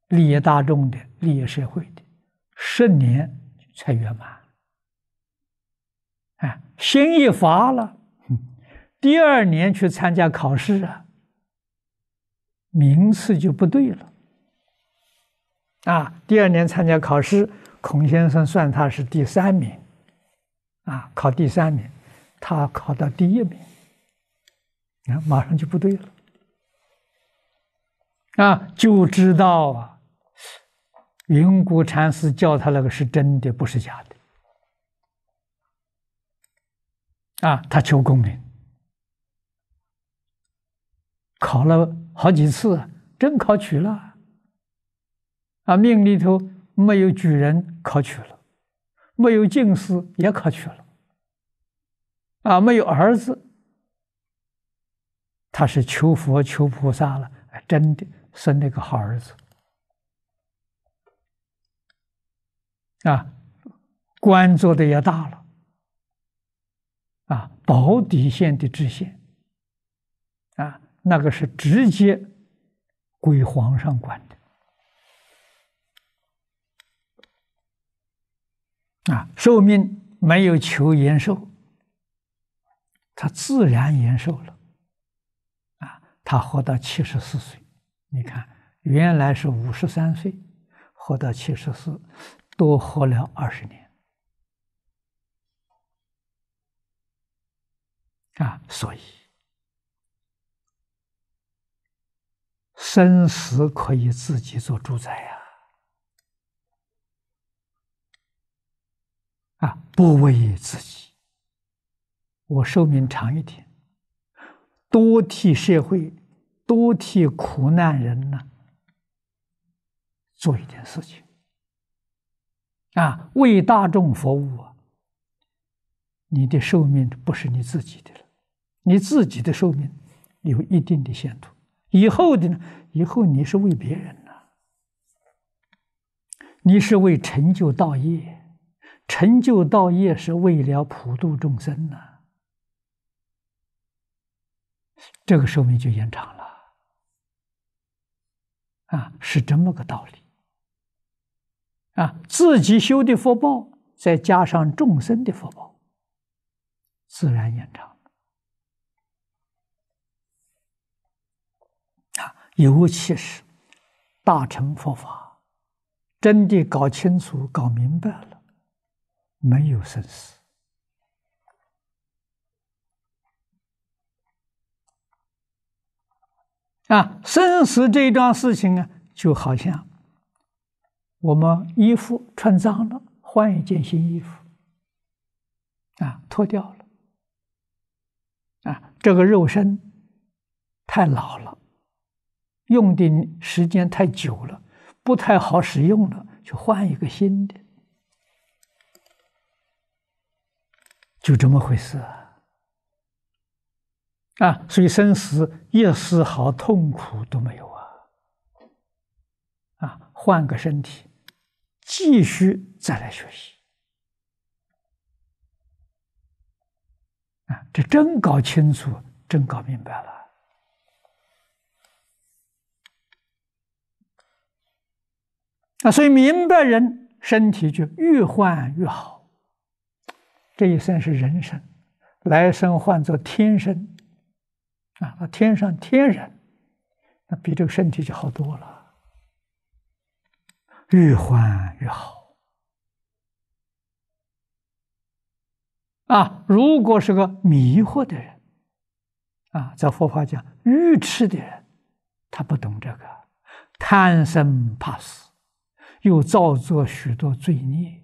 利益大众的，利益社会的，十年才圆满。心一乏了，第二年去参加考试啊，名次就不对了。啊，第二年参加考试，孔先生算他是第三名，啊，考第三名，他考到第一名，你看马上就不对了。啊，就知道啊，云谷禅师教他那个是真的，不是假的。啊，他求功名，考了好几次，真考取了。啊，命里头没有举人考取了，没有进士也考取了，啊，没有儿子，他是求佛求菩萨了，真的生了个好儿子，啊，官做的也大了。啊，保底线的知县，啊，那个是直接归皇上管的。啊，寿命没有求延寿，他自然延寿了，啊，他活到七十四岁，你看原来是五十三岁，活到七十四，多活了二十年。啊，所以生死可以自己做主宰呀！啊，不为自己，我寿命长一点，多替社会，多替苦难人呢，做一点事情啊，为大众服务。你的寿命不是你自己的。你自己的寿命有一定的限度，以后的呢？以后你是为别人呐，你是为成就道业，成就道业是为了普度众生呐，这个寿命就延长了。啊，是这么个道理。啊，自己修的福报，再加上众生的福报，自然延长。尤其是大乘佛法，真的搞清楚、搞明白了，没有生死啊！生死这一桩事情啊，就好像我们衣服穿脏了，换一件新衣服啊，脱掉了啊，这个肉身太老了。用的时间太久了，不太好使用了，就换一个新的，就这么回事啊！啊，所以生死一丝毫痛苦都没有啊！啊，换个身体，继续再来学习啊！这真搞清楚，真搞明白了。啊，所以明白人身体就越换越好，这一生是人生，来生换作天生，啊，那天上天人，那比这个身体就好多了，越换越好。啊，如果是个迷惑的人，啊，在佛法讲愚痴的人，他不懂这个，贪生怕死。又造作许多罪孽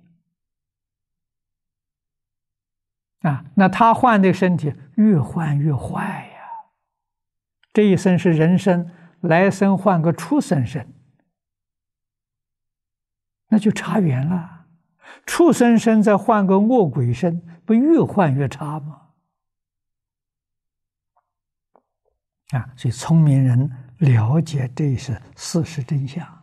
啊！那他换的身体越换越坏呀。这一生是人生，来生换个畜生身，那就差远了。畜生身再换个恶鬼身，不越换越差吗？啊！所以聪明人了解这是事实真相。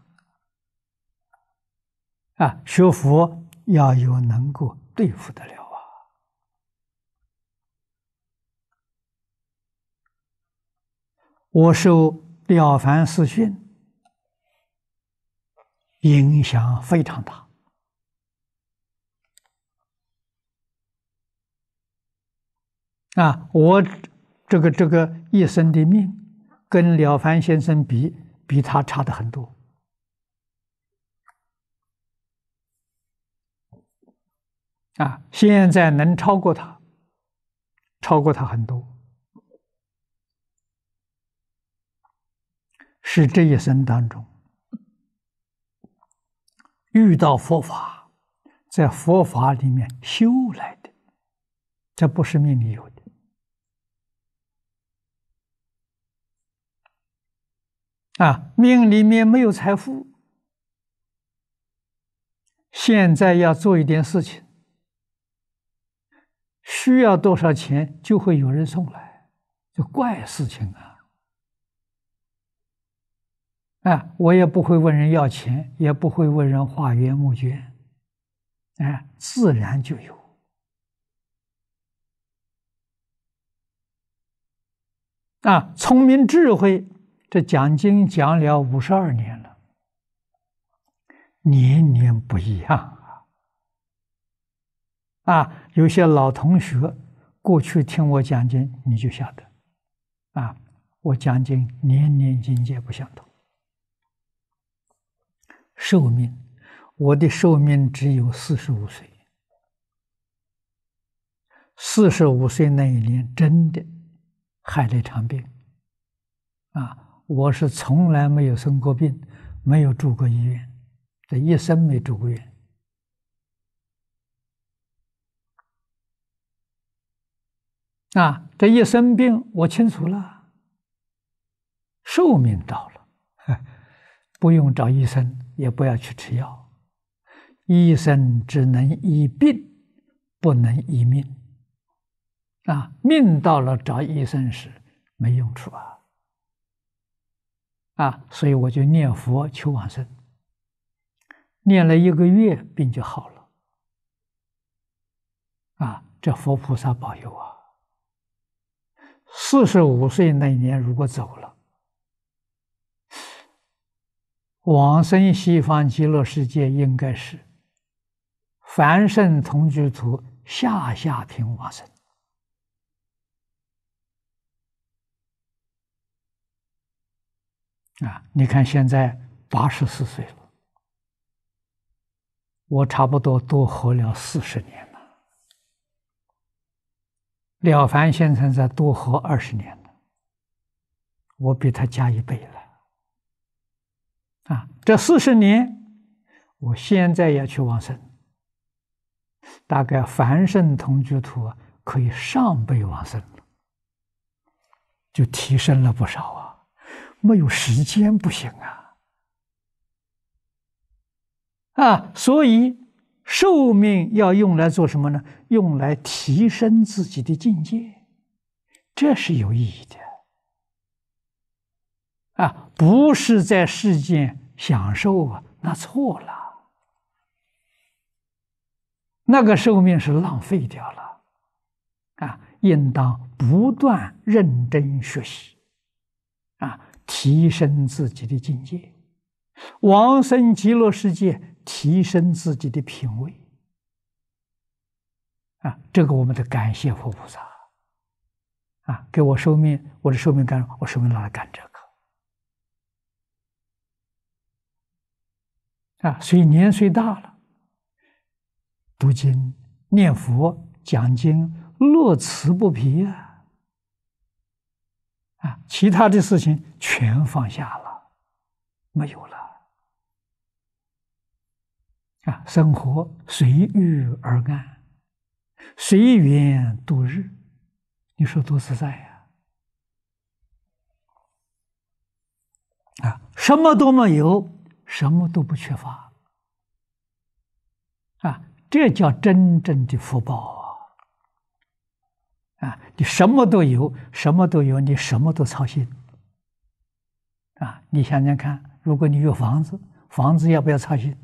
啊，学佛要有能够对付得了啊！我受了凡四训影响非常大啊！我这个这个一生的命，跟了凡先生比，比他差的很多。啊！现在能超过他，超过他很多，是这一生当中遇到佛法，在佛法里面修来的，这不是命里有的。啊，命里面没有财富，现在要做一点事情。需要多少钱就会有人送来，这怪事情啊！哎，我也不会问人要钱，也不会问人化缘募捐，哎，自然就有。啊，聪明智慧，这讲经讲了五十二年了，年年不一样。啊，有些老同学过去听我讲经，你就晓得。啊，我讲经年年境界不相同。寿命，我的寿命只有四十五岁。四十五岁那一年真的害了一场病。啊，我是从来没有生过病，没有住过医院，这一生没住过院。那这一生病，我清楚了，寿命到了，不用找医生，也不要去吃药，医生只能医病，不能医命。啊，命到了找医生是没用处啊，啊，所以我就念佛求往生，念了一个月，病就好了。啊，这佛菩萨保佑啊！四十五岁那年，如果走了，往生西方极乐世界应该是凡圣同居图下下品往生。啊，你看，现在八十四岁了，我差不多多活了四十年。了凡先生再多活二十年了，我比他加一倍了，啊！这四十年，我现在要去往生，大概凡圣同居土可以上辈往生了，就提升了不少啊！没有时间不行啊，啊！所以。寿命要用来做什么呢？用来提升自己的境界，这是有意义的。啊，不是在世间享受啊，那错了。那个寿命是浪费掉了，啊，应当不断认真学习，啊，提升自己的境界。王孙极乐世界。提升自己的品味啊！这个我们得感谢佛菩萨啊！给我寿命，我的寿命干，我寿命拿来干这个啊！所以年岁大了，读经、念佛、讲经，乐此不疲啊！啊，其他的事情全放下了，没有了。啊，生活随遇而安，随缘度日，你说多自在呀！啊，什么都没有，什么都不缺乏，啊，这叫真正的福报啊！啊，你什么都有，什么都有，你什么都操心，啊，你想想看，如果你有房子，房子要不要操心？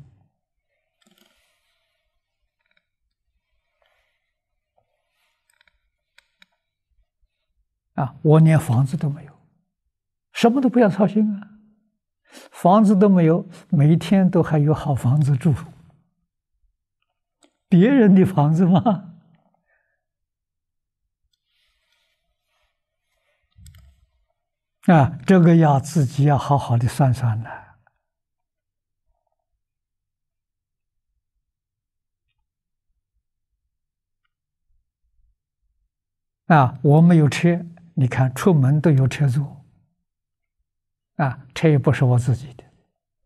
啊，我连房子都没有，什么都不要操心啊！房子都没有，每一天都还有好房子住，别人的房子吗？啊，这个要自己要好好的算算了。啊，我没有车。你看，出门都有车坐，啊，车也不是我自己的，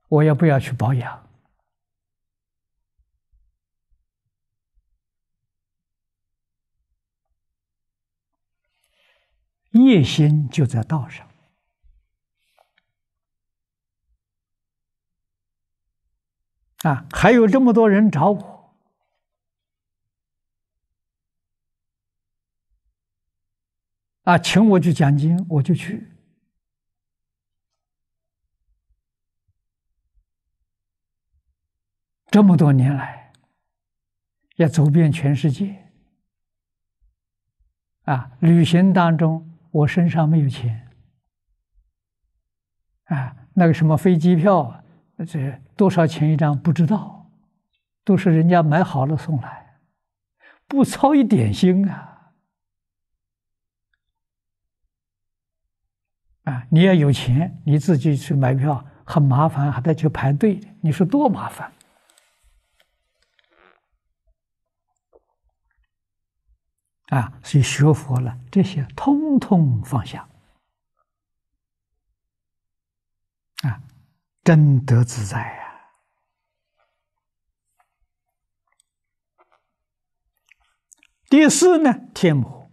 我也不要去保养，业心就在道上，啊，还有这么多人找我。啊，请我去讲经，我就去。这么多年来，也走遍全世界。啊，旅行当中，我身上没有钱，啊，那个什么飞机票，这多少钱一张不知道，都是人家买好了送来，不操一点心啊。啊，你要有钱，你自己去买票很麻烦，还得去排队，你说多麻烦！啊，所以学佛了，这些通通放下，啊，真得自在呀。第四呢，天魔，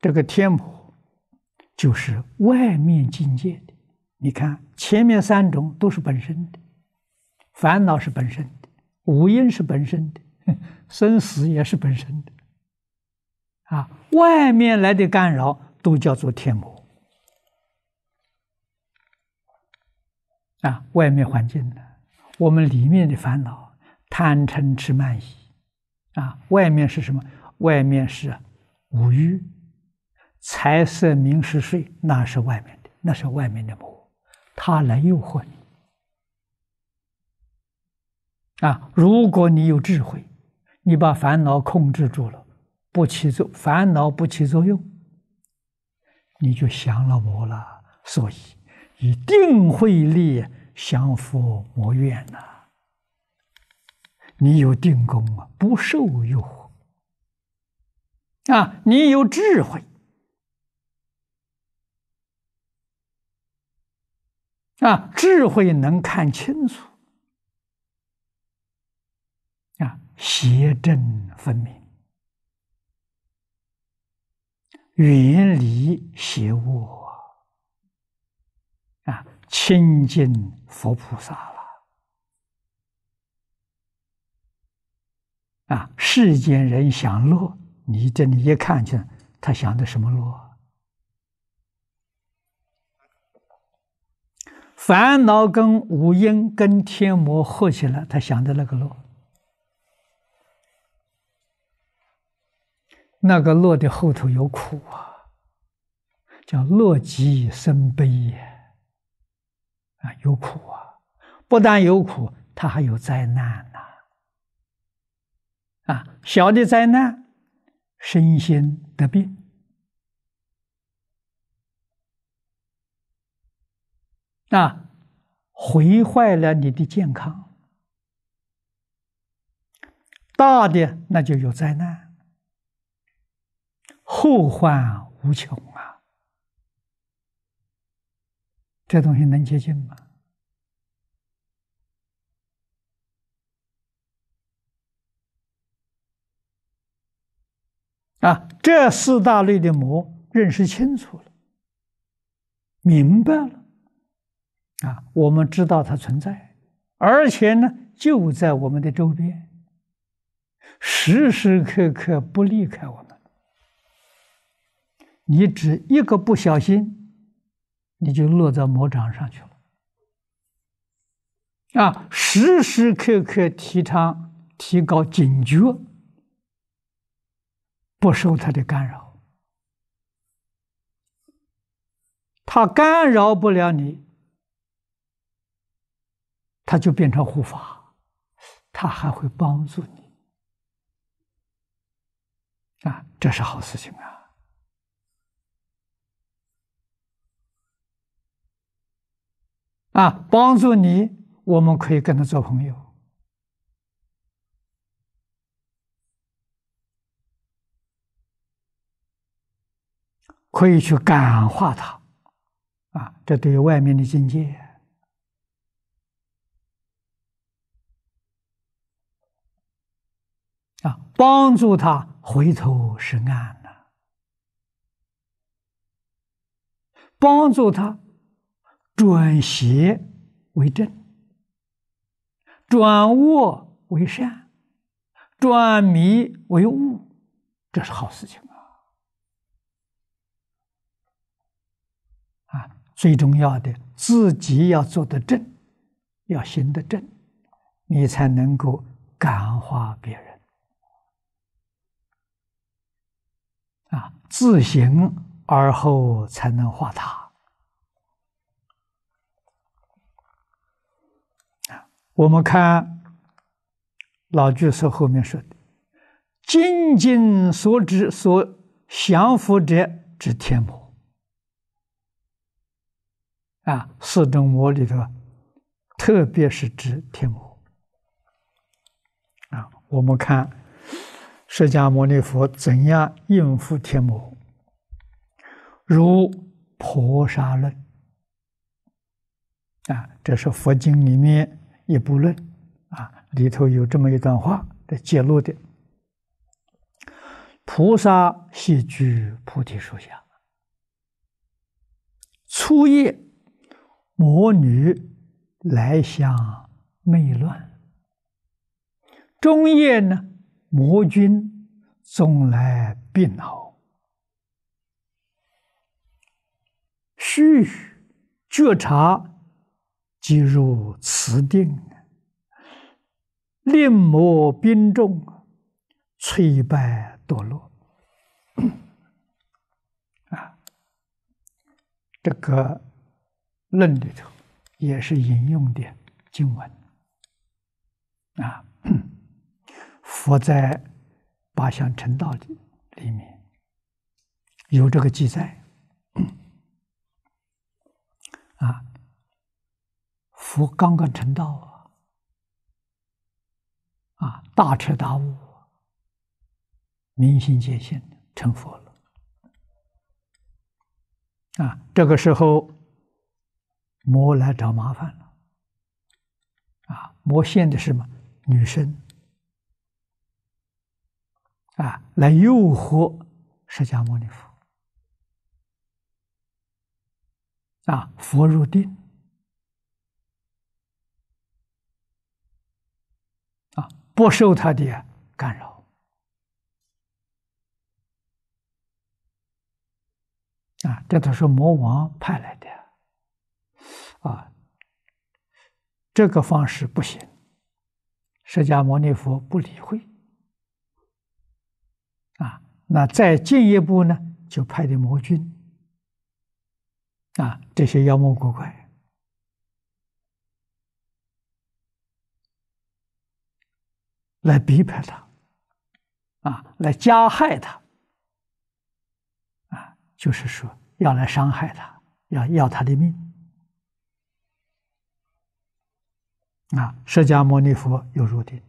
这个天魔。就是外面境界的，你看前面三种都是本身的，烦恼是本身的，五阴是本身的，生死也是本身的，啊，外面来的干扰都叫做天魔，啊，外面环境的，我们里面的烦恼，贪嗔痴慢疑，啊，外面是什么？外面是五欲。财色名食睡，那是外面的，那是外面的魔，他来诱惑你啊！如果你有智慧，你把烦恼控制住了，不起作烦恼不起作用，你就降了魔了。所以，以定慧力降伏魔怨呐。你有定功啊，不受诱惑啊！你有智慧。啊，智慧能看清楚，啊，邪正分明，远离邪物，啊，亲近佛菩萨了，啊，世间人享乐，你这里一看就，他享的什么乐？烦恼跟五阴跟天魔合起来，他想的那个乐，那个乐的后头有苦啊，叫乐极生悲，啊有苦啊，不但有苦，他还有灾难呐，啊小的灾难，身心得病。啊，毁坏了你的健康，大的那就有灾难，后患无穷啊！这东西能接近吗？啊，这四大类的魔，认识清楚了，明白了。啊，我们知道它存在，而且呢，就在我们的周边，时时刻刻不离开我们。你只一个不小心，你就落在魔掌上去了。啊，时时刻刻提倡提高警觉，不受它的干扰，它干扰不了你。他就变成护法，他还会帮助你啊，这是好事情啊！啊，帮助你，我们可以跟他做朋友，可以去感化他啊，这对于外面的境界。啊，帮助他回头是岸呐。帮助他转邪为正，转恶为善，转迷为悟，这是好事情啊！啊，最重要的，自己要做的正，要行得正，你才能够感化别人。啊，自行而后才能化他。我们看老居士后面说的：“精进所知所降伏者，之天魔。”啊，四种魔里头，特别是指天魔。啊，我们看。释迦牟尼佛怎样应付天魔？如《菩萨论》啊，这是佛经里面一部论啊，里头有这么一段话的记录的：菩萨系居菩提树下，初夜魔女来相内乱，中夜呢？魔君终来病恼，须臾觉察即入此定，令魔兵众摧败堕落。啊，这个论里头也是引用的经文啊。佛在八相成道里里面有这个记载啊，佛刚刚成道啊，啊，大彻大悟，明心见性，成佛了啊。这个时候魔来找麻烦了啊，魔现的是什么？女身。啊，来诱惑释迦牟尼佛。啊，佛入定，啊，不受他的干扰。啊，这都是魔王派来的，啊，这个方式不行，释迦牟尼佛不理会。那再进一步呢，就派的魔军，啊，这些妖魔鬼怪来逼迫他，啊，来加害他，啊，就是说要来伤害他，要要他的命。啊，释迦牟尼佛又入定。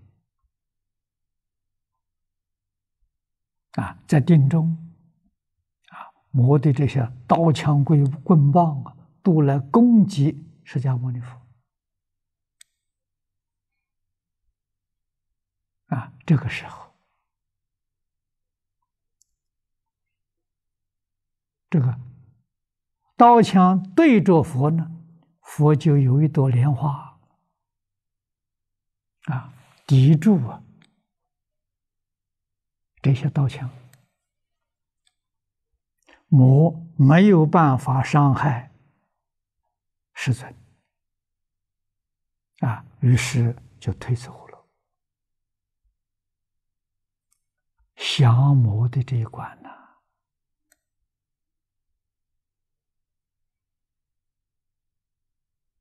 啊，在定中，啊，磨的这些刀枪棍棍棒啊，都来攻击释迦牟尼佛。啊，这个时候，这个刀枪对着佛呢，佛就有一朵莲花，啊，抵住啊。这些刀枪，魔没有办法伤害世尊啊！于是就退走了。降魔的这一关呢？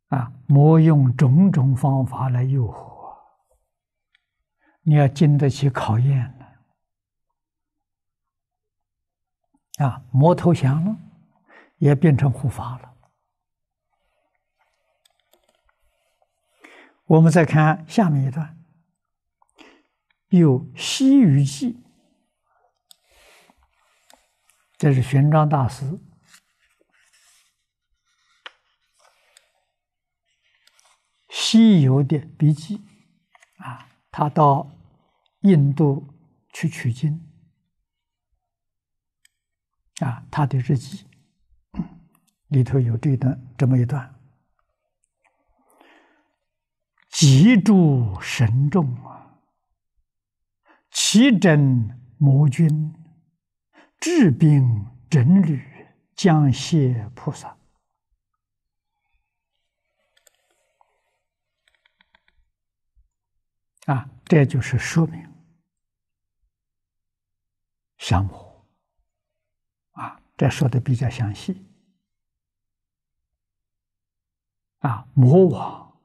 啊，魔用种种方法来诱惑，你要经得起考验。啊，魔投降了，也变成护法了。我们再看下面一段，《有西游记》，这是玄奘大师西游的笔记啊，他到印度去取经。啊，他的日记里头有这段这么一段：极柱神众啊，齐珍魔君治病整旅降谢菩萨啊，这就是说明降火。这说的比较详细，啊，魔王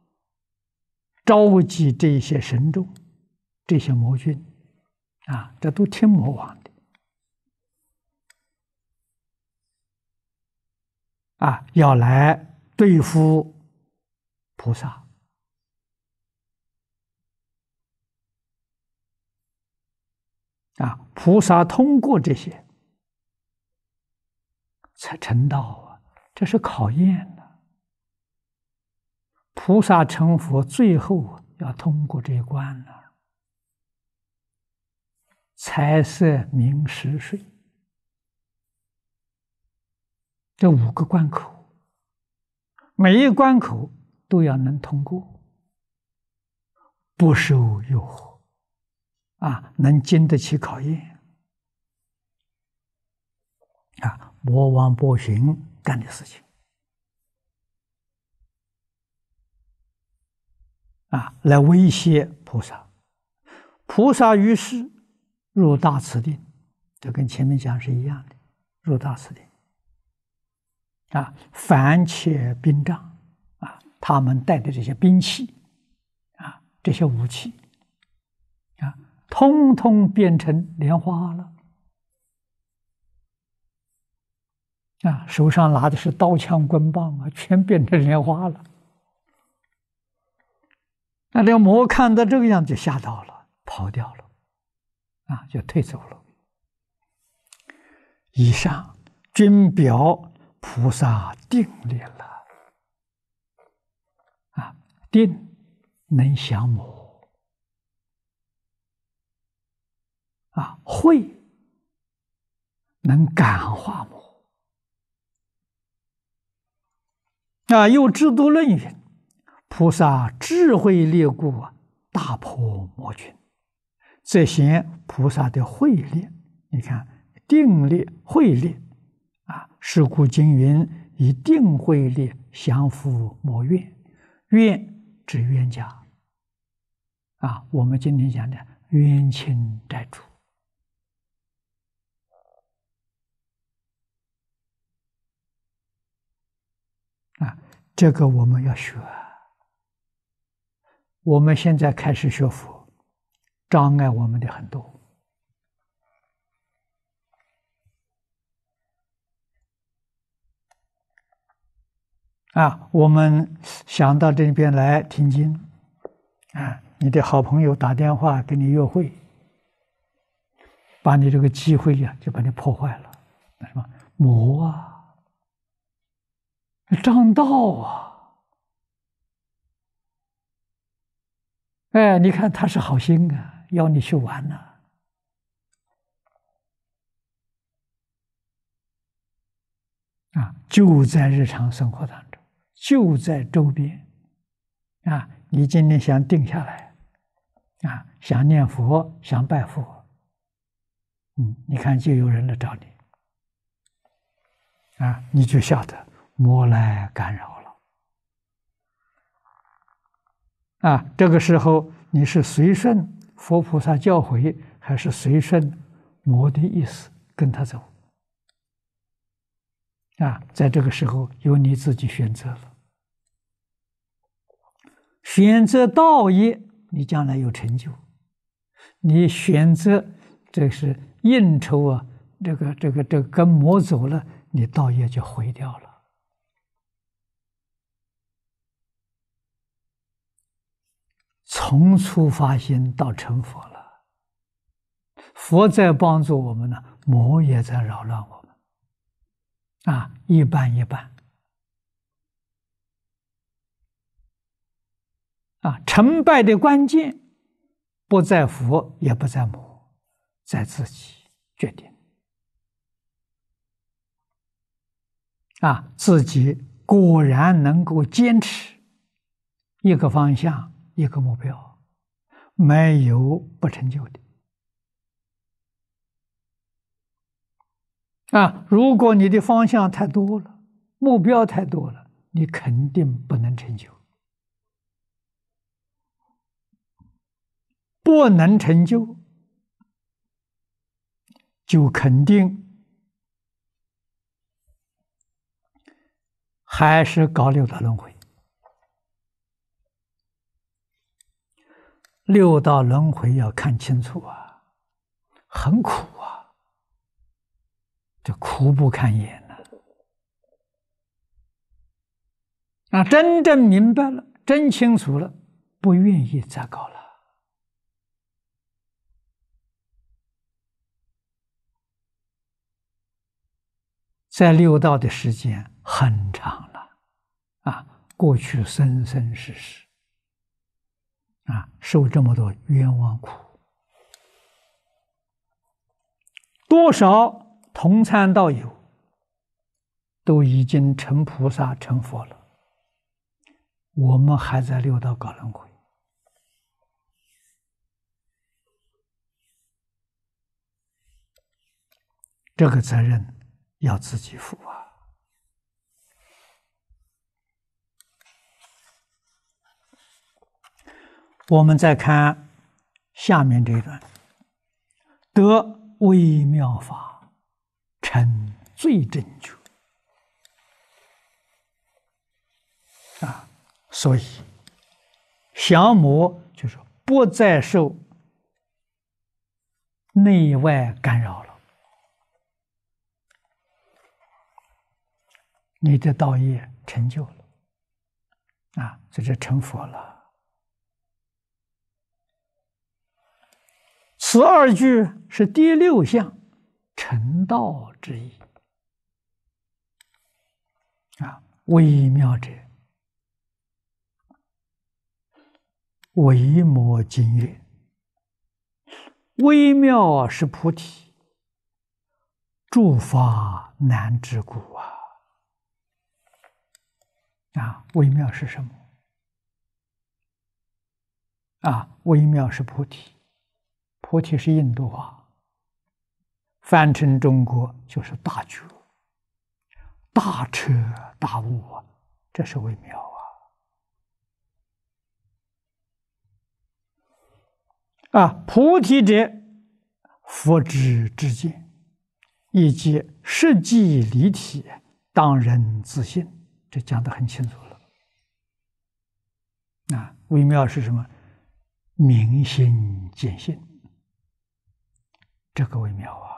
召集这些神众、这些魔君，啊，这都听魔王的，啊，要来对付菩萨，啊，菩萨通过这些。才成道啊！这是考验呢。菩萨成佛，最后要通过这一关呢。财色名食睡，这五个关口，每一关口都要能通过，不受诱惑，啊，能经得起考验，啊。魔王波旬干的事情啊，来威胁菩萨。菩萨于是入大慈定，这跟前面讲是一样的，入大慈定啊。凡且兵仗啊，他们带的这些兵器啊，这些武器啊，通通变成莲花了。啊，手上拿的是刀枪棍棒啊，全变成莲花了。那这魔看到这个样子，吓到了，跑掉了，啊，就退走了。以上均表菩萨定力了，啊，定能降魔，啊，慧能感化魔。啊！又制度论云：菩萨智慧力故啊，大破魔军。这些菩萨的慧力。你看，定力、慧力啊。是故经云：以定慧力降伏魔怨。怨指冤家啊。我们今天讲的冤亲债主。啊，这个我们要学。我们现在开始学佛，障碍我们的很多。啊，我们想到这边来听经，啊，你的好朋友打电话跟你约会，把你这个机会呀，就把你破坏了，那什么魔啊。张道啊！哎，你看他是好心啊，邀你去玩呢。啊，就在日常生活当中，就在周边，啊，你今天想定下来，啊，想念佛，想拜佛，嗯，你看就有人来找你，啊，你就晓得。魔来干扰了啊！这个时候你是随顺佛菩萨教诲，还是随顺魔的意思跟他走？啊，在这个时候由你自己选择了。选择道业，你将来有成就；你选择这是应酬啊，这个这个这个、跟魔走了，你道业就毁掉了。从出发心到成佛了，佛在帮助我们呢，魔也在扰乱我们。啊，一半一半。啊，成败的关键不在佛，也不在魔，在自己决定。啊，自己果然能够坚持一个方向。一个目标，没有不成就的。啊，如果你的方向太多了，目标太多了，你肯定不能成就。不能成就，就肯定还是搞六道轮回。六道轮回要看清楚啊，很苦啊，这苦不堪言呐。啊，真正明白了，真清楚了，不愿意再搞了。在六道的时间很长了，啊，过去生生世世。啊，受这么多冤枉苦，多少同参道友都已经成菩萨、成佛了，我们还在六道搞轮回，这个责任要自己负啊！我们再看下面这一段：“得微妙法，成最正觉。”啊，所以降魔就是不再受内外干扰了，你的道业成就了，啊，这是就成佛了。十二句是第六项成道之意啊，微妙者，为摩经月，微妙是菩提，诸法难知故啊，啊，微妙是什么？啊，微妙是菩提。菩提是印度话，翻成中国就是大觉、大彻大悟啊，这是微妙啊！啊，菩提者，佛之至见，以及实际离体，当人自信，这讲的很清楚了。啊，微妙是什么？明心见性。这个微妙啊！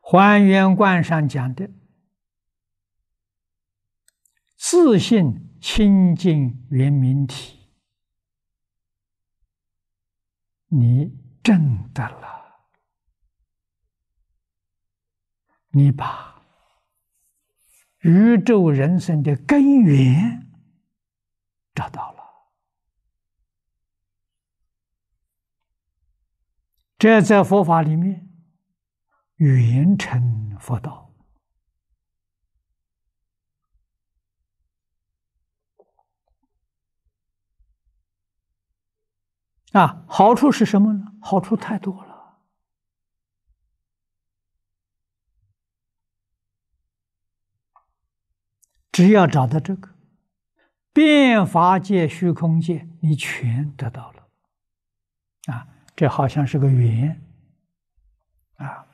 还原观上讲的，自信清净圆明体，你证得了，你把宇宙人生的根源找到了。这在佛法里面，圆成佛道啊！好处是什么呢？好处太多了。只要找到这个，变法界、虚空界，你全得到了啊！这好像是个圆，啊，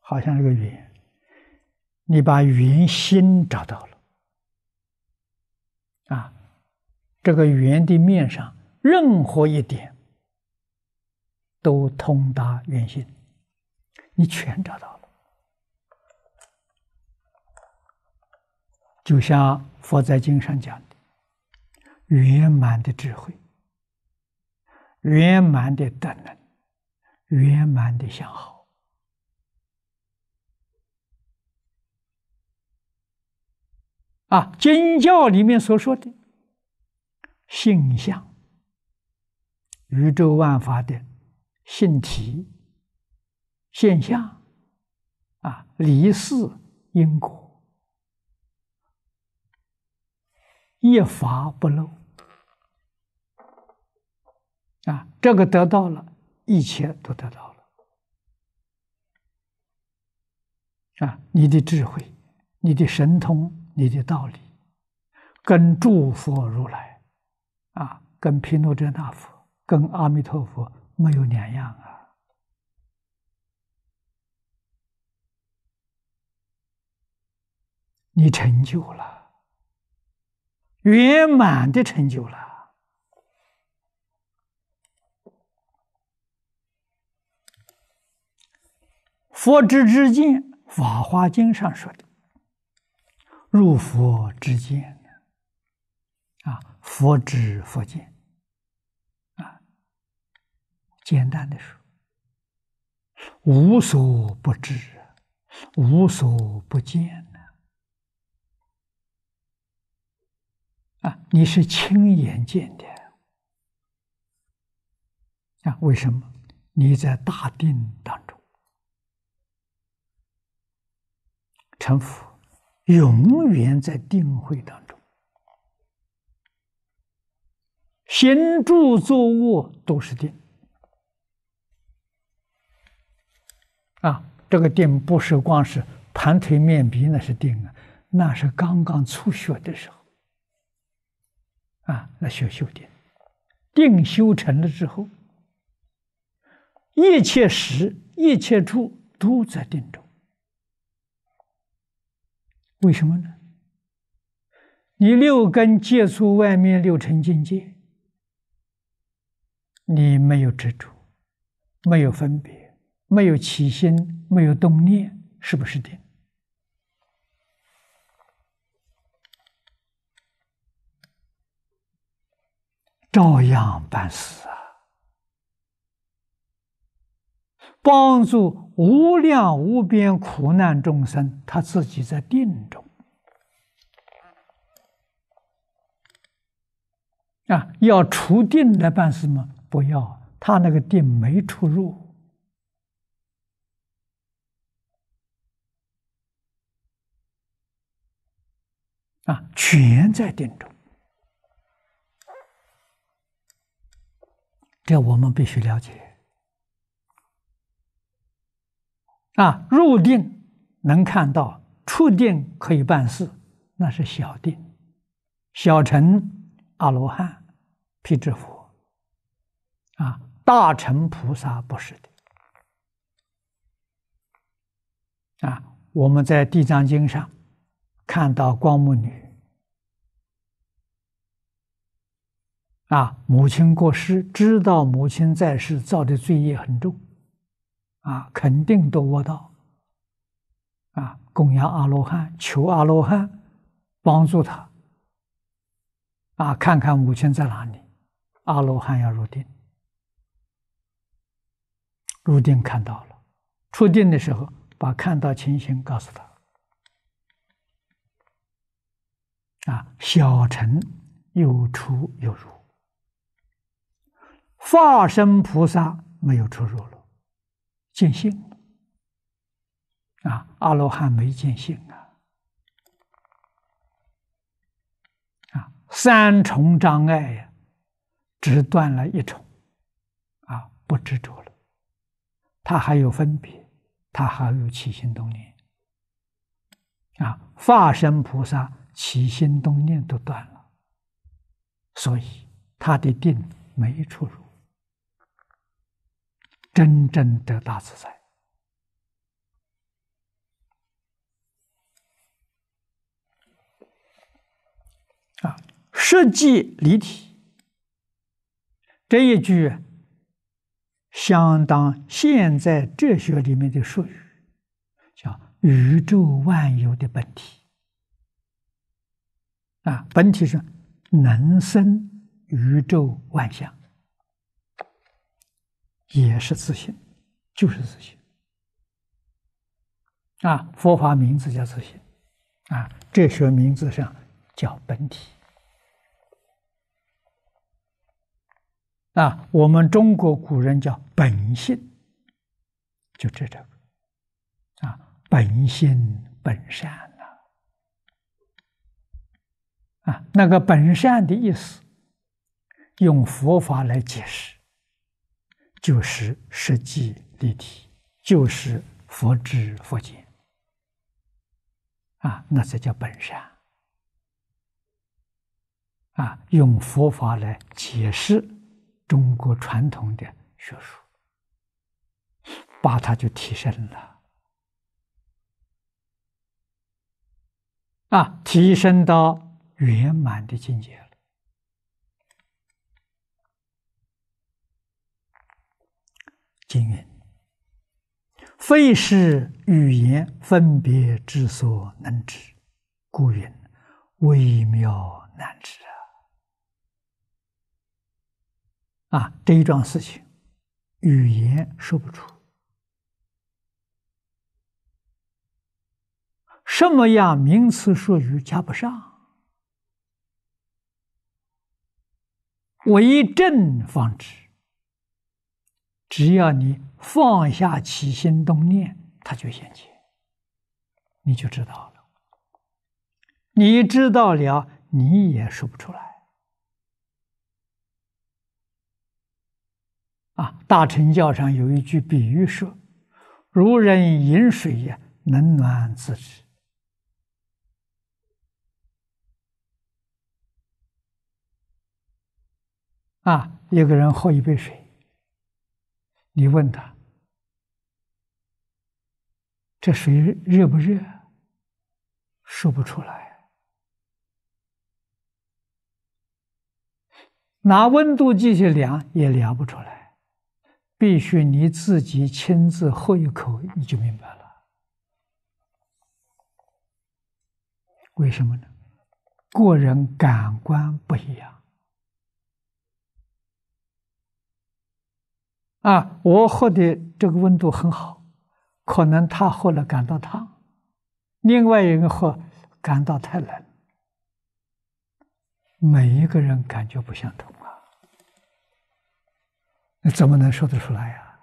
好像是个圆。你把圆心找到了，啊，这个圆的面上任何一点都通达圆心，你全找到了。就像佛在经上讲的，圆满的智慧。圆满的德能，圆满的相好。啊，经教里面所说的性相、宇宙万法的性体、现象，啊，离世因果，一法不漏。啊，这个得到了，一切都得到了。啊，你的智慧，你的神通，你的道理，跟诸佛如来，啊，跟毗卢遮那佛，跟阿弥陀佛没有两样啊。你成就了，圆满的成就了。佛知之见，《法华经》上说的，入佛之见啊，佛知佛见，啊，简单的说，无所不知，无所不见呢？啊，你是亲眼见的，啊？为什么？你在大定当中。成佛永远在定慧当中，行住坐卧都是定。啊，这个定不是光是盘腿面壁那是定啊，那是刚刚初学的时候。啊，那学修定，定修成了之后，一切时一切处都在定中。为什么呢？你六根接触外面六尘境界，你没有执着，没有分别，没有起心，没有动念，是不是的？照样办事啊。帮助无量无边苦难众生，他自己在定中啊，要出定来办事吗？不要，他那个定没出入啊，全在定中。这我们必须了解。啊，入定能看到，出定可以办事，那是小定。小乘阿罗汉、辟支佛，啊，大乘菩萨不是的。啊，我们在《地藏经》上看到光目女，啊，母亲过世，知道母亲在世造的罪业很重。啊，肯定都悟到。啊，供养阿罗汉，求阿罗汉帮助他。啊，看看母亲在哪里？阿罗汉要入定，入定看到了，出定的时候把看到情形告诉他。啊，小乘有出有入，化身菩萨没有出入了。见性啊，阿罗汉没见性啊，啊，三重障碍呀，只断了一重，啊，不执着了，他还有分别，他还有起心动念，啊，化身菩萨起心动念都断了，所以他的定没出入。真正得大自在啊！实际离体这一句，相当现在哲学里面的术语，叫宇宙万有的本体啊，本体是能生宇宙万象。也是自信，就是自信啊！佛法名字叫自信，啊，哲学名字上叫本体啊。我们中国古人叫本性，就这这个啊，本性本善呐啊，那个本善的意思，用佛法来解释。就是实际立体，就是佛知佛见，啊，那才叫本善。啊，用佛法来解释中国传统的学术，把它就提升了，啊，提升到圆满的境界。今云，非是语言分别之所能知，故云微妙难知啊！啊，这一桩事情，语言说不出，什么样名词术语加不上，为正方知。只要你放下起心动念，他就现前，你就知道了。你知道了，你也说不出来。啊，大乘教上有一句比喻说：“如人饮水，冷暖自知。”啊，一个人喝一杯水。你问他，这水热不热？说不出来，拿温度计去量也量不出来，必须你自己亲自喝一口，你就明白了。为什么呢？个人感官不一样。啊，我喝的这个温度很好，可能他喝了感到烫，另外一个喝感到太冷，每一个人感觉不相同啊，那怎么能说得出来呀？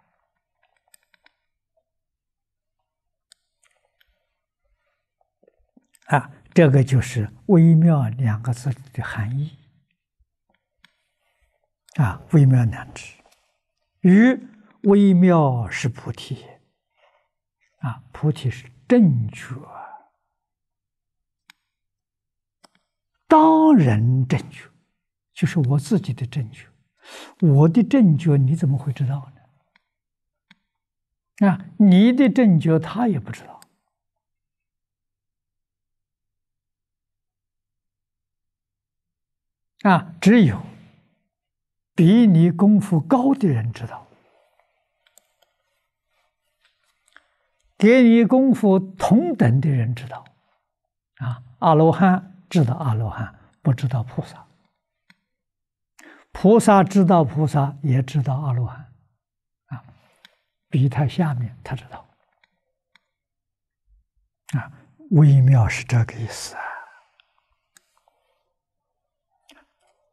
啊，这个就是微妙两个字的含义，啊，微妙难知。于微妙是菩提啊，菩提是正觉，当然正觉就是我自己的正觉，我的正觉你怎么会知道呢？啊，你的正觉他也不知道，啊，只有。比你功夫高的人知道，给你功夫同等的人知道，啊，阿罗汉知道阿罗汉，不知道菩萨；菩萨知道菩萨，也知道阿罗汉，啊，比他下面他知道，啊，微妙是这个意思啊，《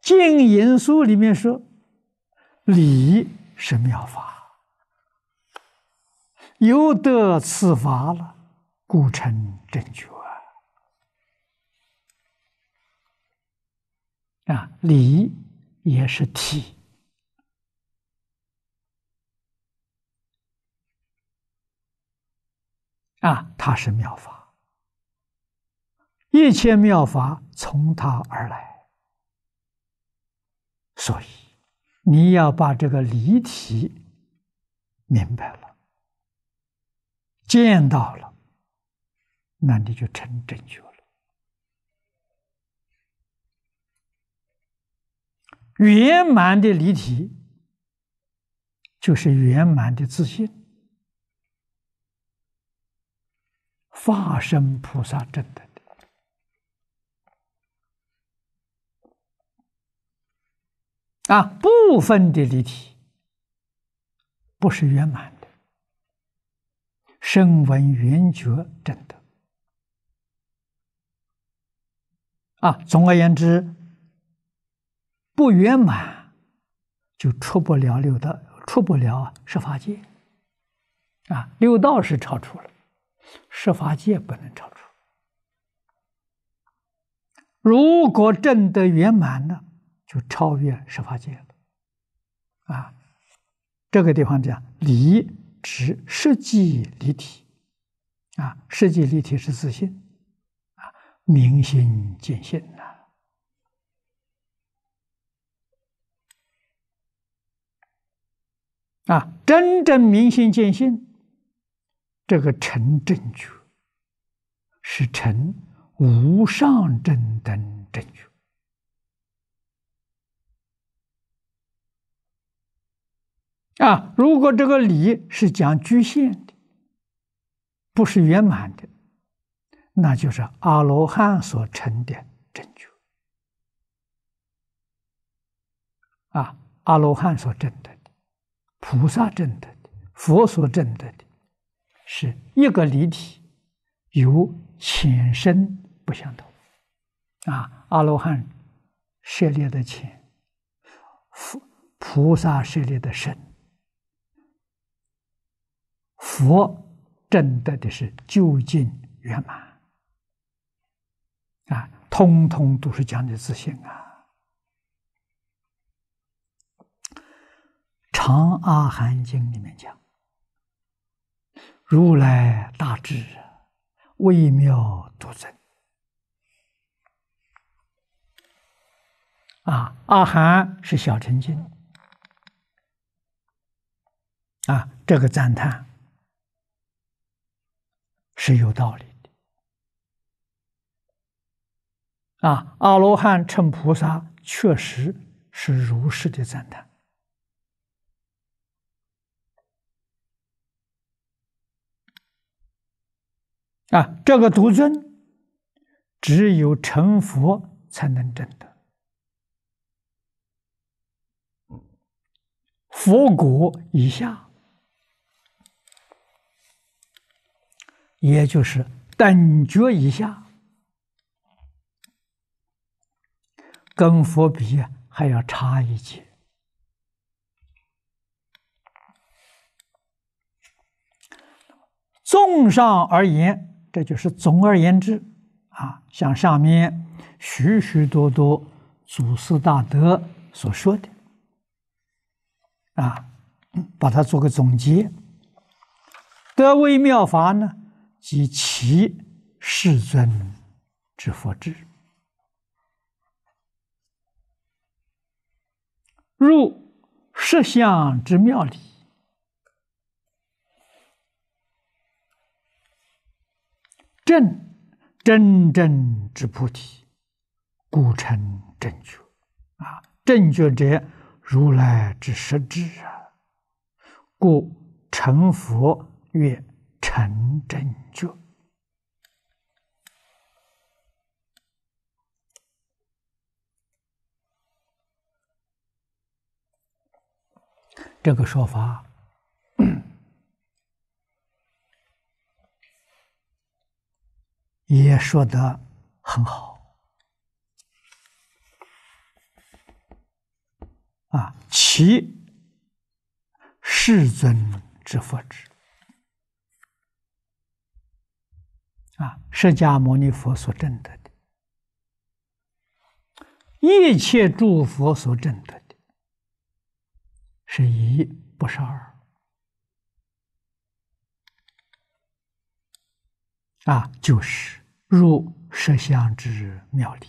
净影书》里面说。理是妙法，有得此法了，故称正觉。啊，理也是体，啊，它是妙法，一切妙法从它而来，所以。你要把这个离体明白了，见到了，那你就成正觉了。圆满的离体，就是圆满的自信，化身菩萨正的。啊，部分的离体不是圆满的，声闻缘觉正的。啊，总而言之，不圆满就出不了六道，出不了十法界。啊，六道是超出了，十法界不能超出。如果真得圆满了。就超越十法界了，啊，这个地方讲离指实际离体，啊，实际离体是自信，啊，明心见性呐，啊，真正明心见性，这个成正觉，是成无上正等正觉。啊，如果这个理是讲局限的，不是圆满的，那就是阿罗汉所成的正觉。啊，阿罗汉所证得的，菩萨证得的，佛所证得的，是一个离体，有浅深不相同。啊，阿罗汉涉猎的浅，佛菩萨涉猎的深。佛证得的是究竟圆满，啊，通通都是讲的自信啊，《长阿含经》里面讲，如来大智微妙独尊，啊，《阿含》是小乘经，啊，这个赞叹。是有道理的，啊！阿罗汉称菩萨，确实是如是的赞叹。啊，这个独尊，只有成佛才能证得，佛国以下。也就是等觉以下，跟佛比还要差一级。综上而言，这就是总而言之啊，像上面许许多多祖师大德所说的，啊，把它做个总结，德为妙法呢。及其世尊之佛智，入色相之妙理，正真正之菩提，故称正觉。啊，正觉者，如来之实质啊。故成佛曰。陈真觉，这个说法 也说得很好。啊，其世尊之佛之。啊，释迦牟尼佛所证得的，一切诸佛所证得的，是一，不是二。啊，就是入摄相之妙理。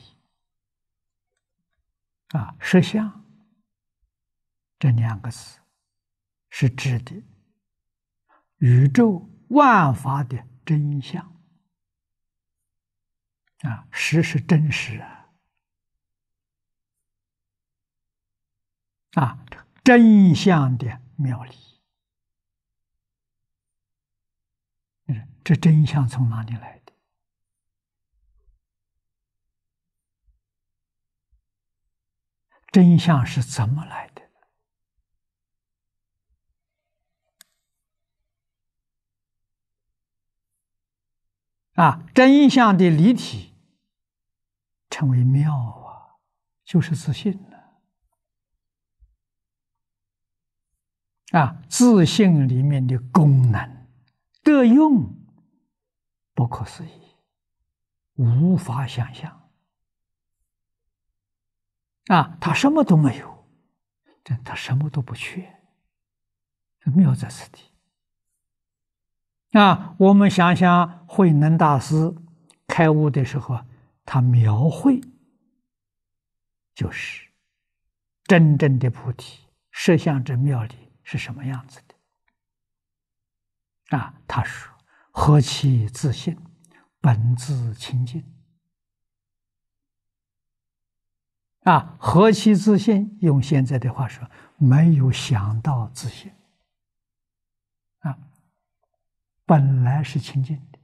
啊，摄相这两个字，是指的宇宙万法的真相。啊，实是真实啊！啊，真相的妙理，这真相从哪里来的？真相是怎么来的？啊，真相的离体。称为妙啊，就是自信了啊！自信里面的功能、的用，不可思议，无法想象啊！他什么都没有，但他什么都不缺，妙在是地。啊！我们想想慧能大师开悟的时候。他描绘，就是真正的菩提，摄像这庙里是什么样子的？啊，他说：何其自信，本自清净。啊，何其自信！用现在的话说，没有想到自信。啊，本来是清净的。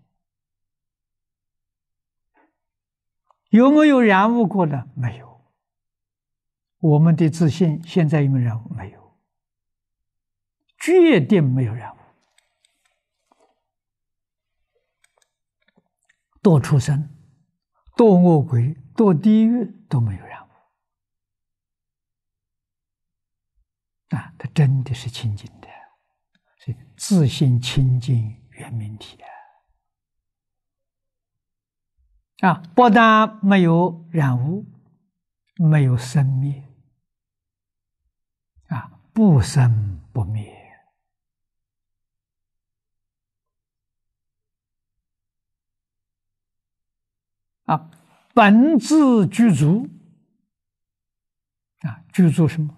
有没有染污过呢？没有。我们的自信现在有没有染污？没有，绝对没有染污。堕畜生、堕恶鬼、堕地狱都没有染污。啊，他真的是清净的，所以自信清净圆明体啊。啊，不但没有染污，没有生灭，啊，不生不灭。啊，本自具足。啊，具足什么？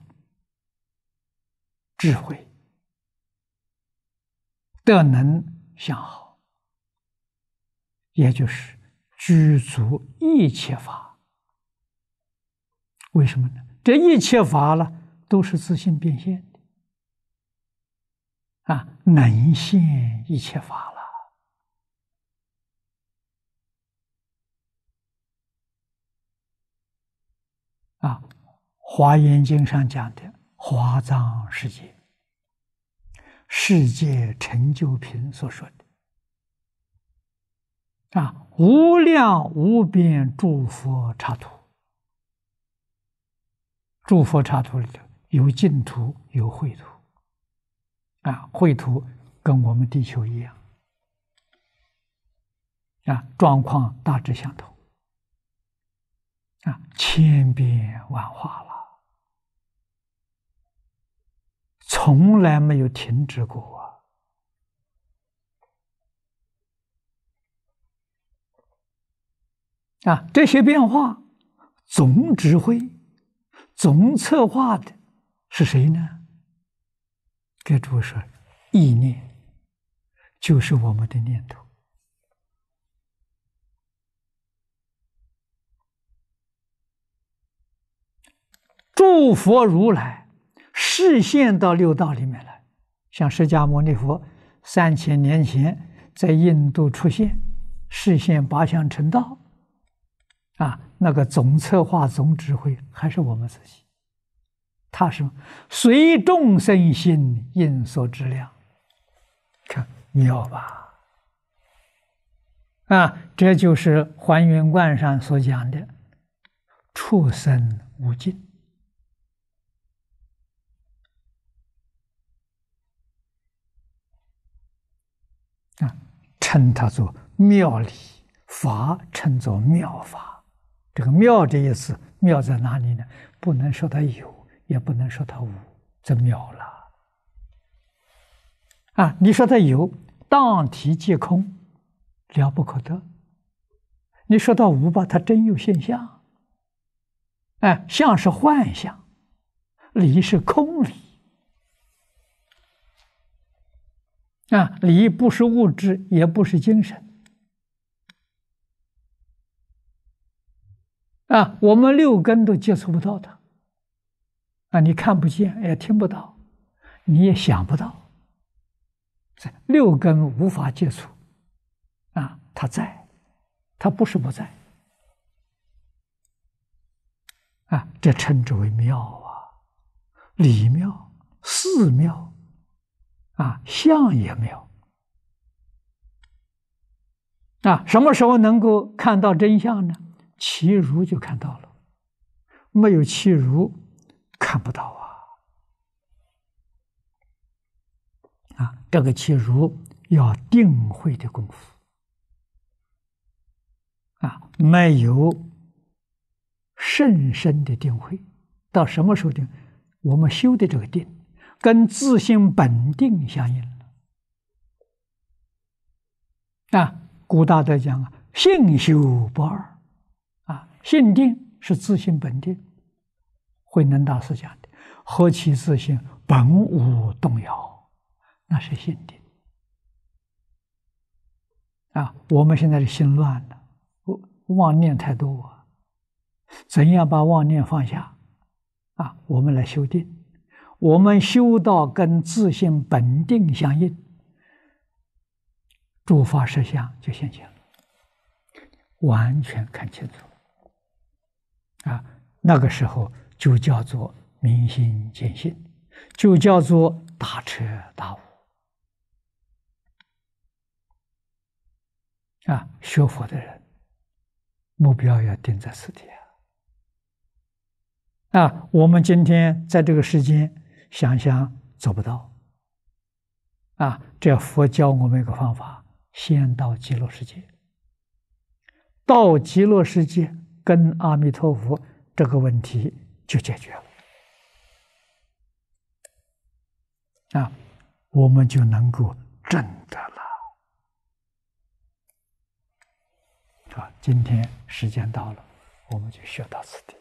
智慧、德能相好，也就是。具足一切法，为什么呢？这一切法呢，都是自信变现的啊，能现一切法了啊，《华严经》上讲的“华藏世界”，世界成就品所说的。啊，无量无边，诸佛刹土，诸佛刹土里头有净土，有秽土。啊，秽土跟我们地球一样，啊，状况大致相同。啊，千变万化了，从来没有停止过。啊，这些变化，总指挥、总策划的是谁呢？该说说意念，就是我们的念头。诸佛如来示现到六道里面来，像释迦牟尼佛三千年前在印度出现，示现八相成道。啊，那个总策划、总指挥还是我们自己。他说：“随众生心，应所质量。”看妙吧！啊，这就是《还原观》上所讲的“畜生无尽”。啊，称它做妙理法，称作妙法。这个妙的意思，妙在哪里呢？不能说它有，也不能说它无，这妙了。啊，你说它有，当体皆空，了不可得；你说到无吧，它真有现象。哎，相是幻象，理是空理。啊，理不是物质，也不是精神。啊，我们六根都接触不到它，啊，你看不见，也听不到，你也想不到，这六根无法接触，啊，它在，它不是不在，啊，这称之为妙啊，理妙，寺妙，啊，相也妙，啊，什么时候能够看到真相呢？其如就看到了，没有其如看不到啊！啊，这个其如要定慧的功夫啊，没有甚深的定慧，到什么时候定？我们修的这个定，跟自性本定相应了啊。古大德讲啊，性修不二。性定是自信本定，慧能大师讲的，何其自信，本无动摇，那是性定。啊，我们现在的心乱了，妄念太多，怎样把妄念放下？啊，我们来修定，我们修道跟自信本定相应，诸法实相就现前了，完全看清楚。啊，那个时候就叫做明心见性，就叫做大彻大悟。啊，学佛的人目标要定在此地啊。啊，我们今天在这个世间想想做不到。啊，这佛教我们一个方法，先到极乐世界，到极乐世界。跟阿弥陀佛这个问题就解决了，啊，我们就能够证得了，啊，今天时间到了，我们就学到此地。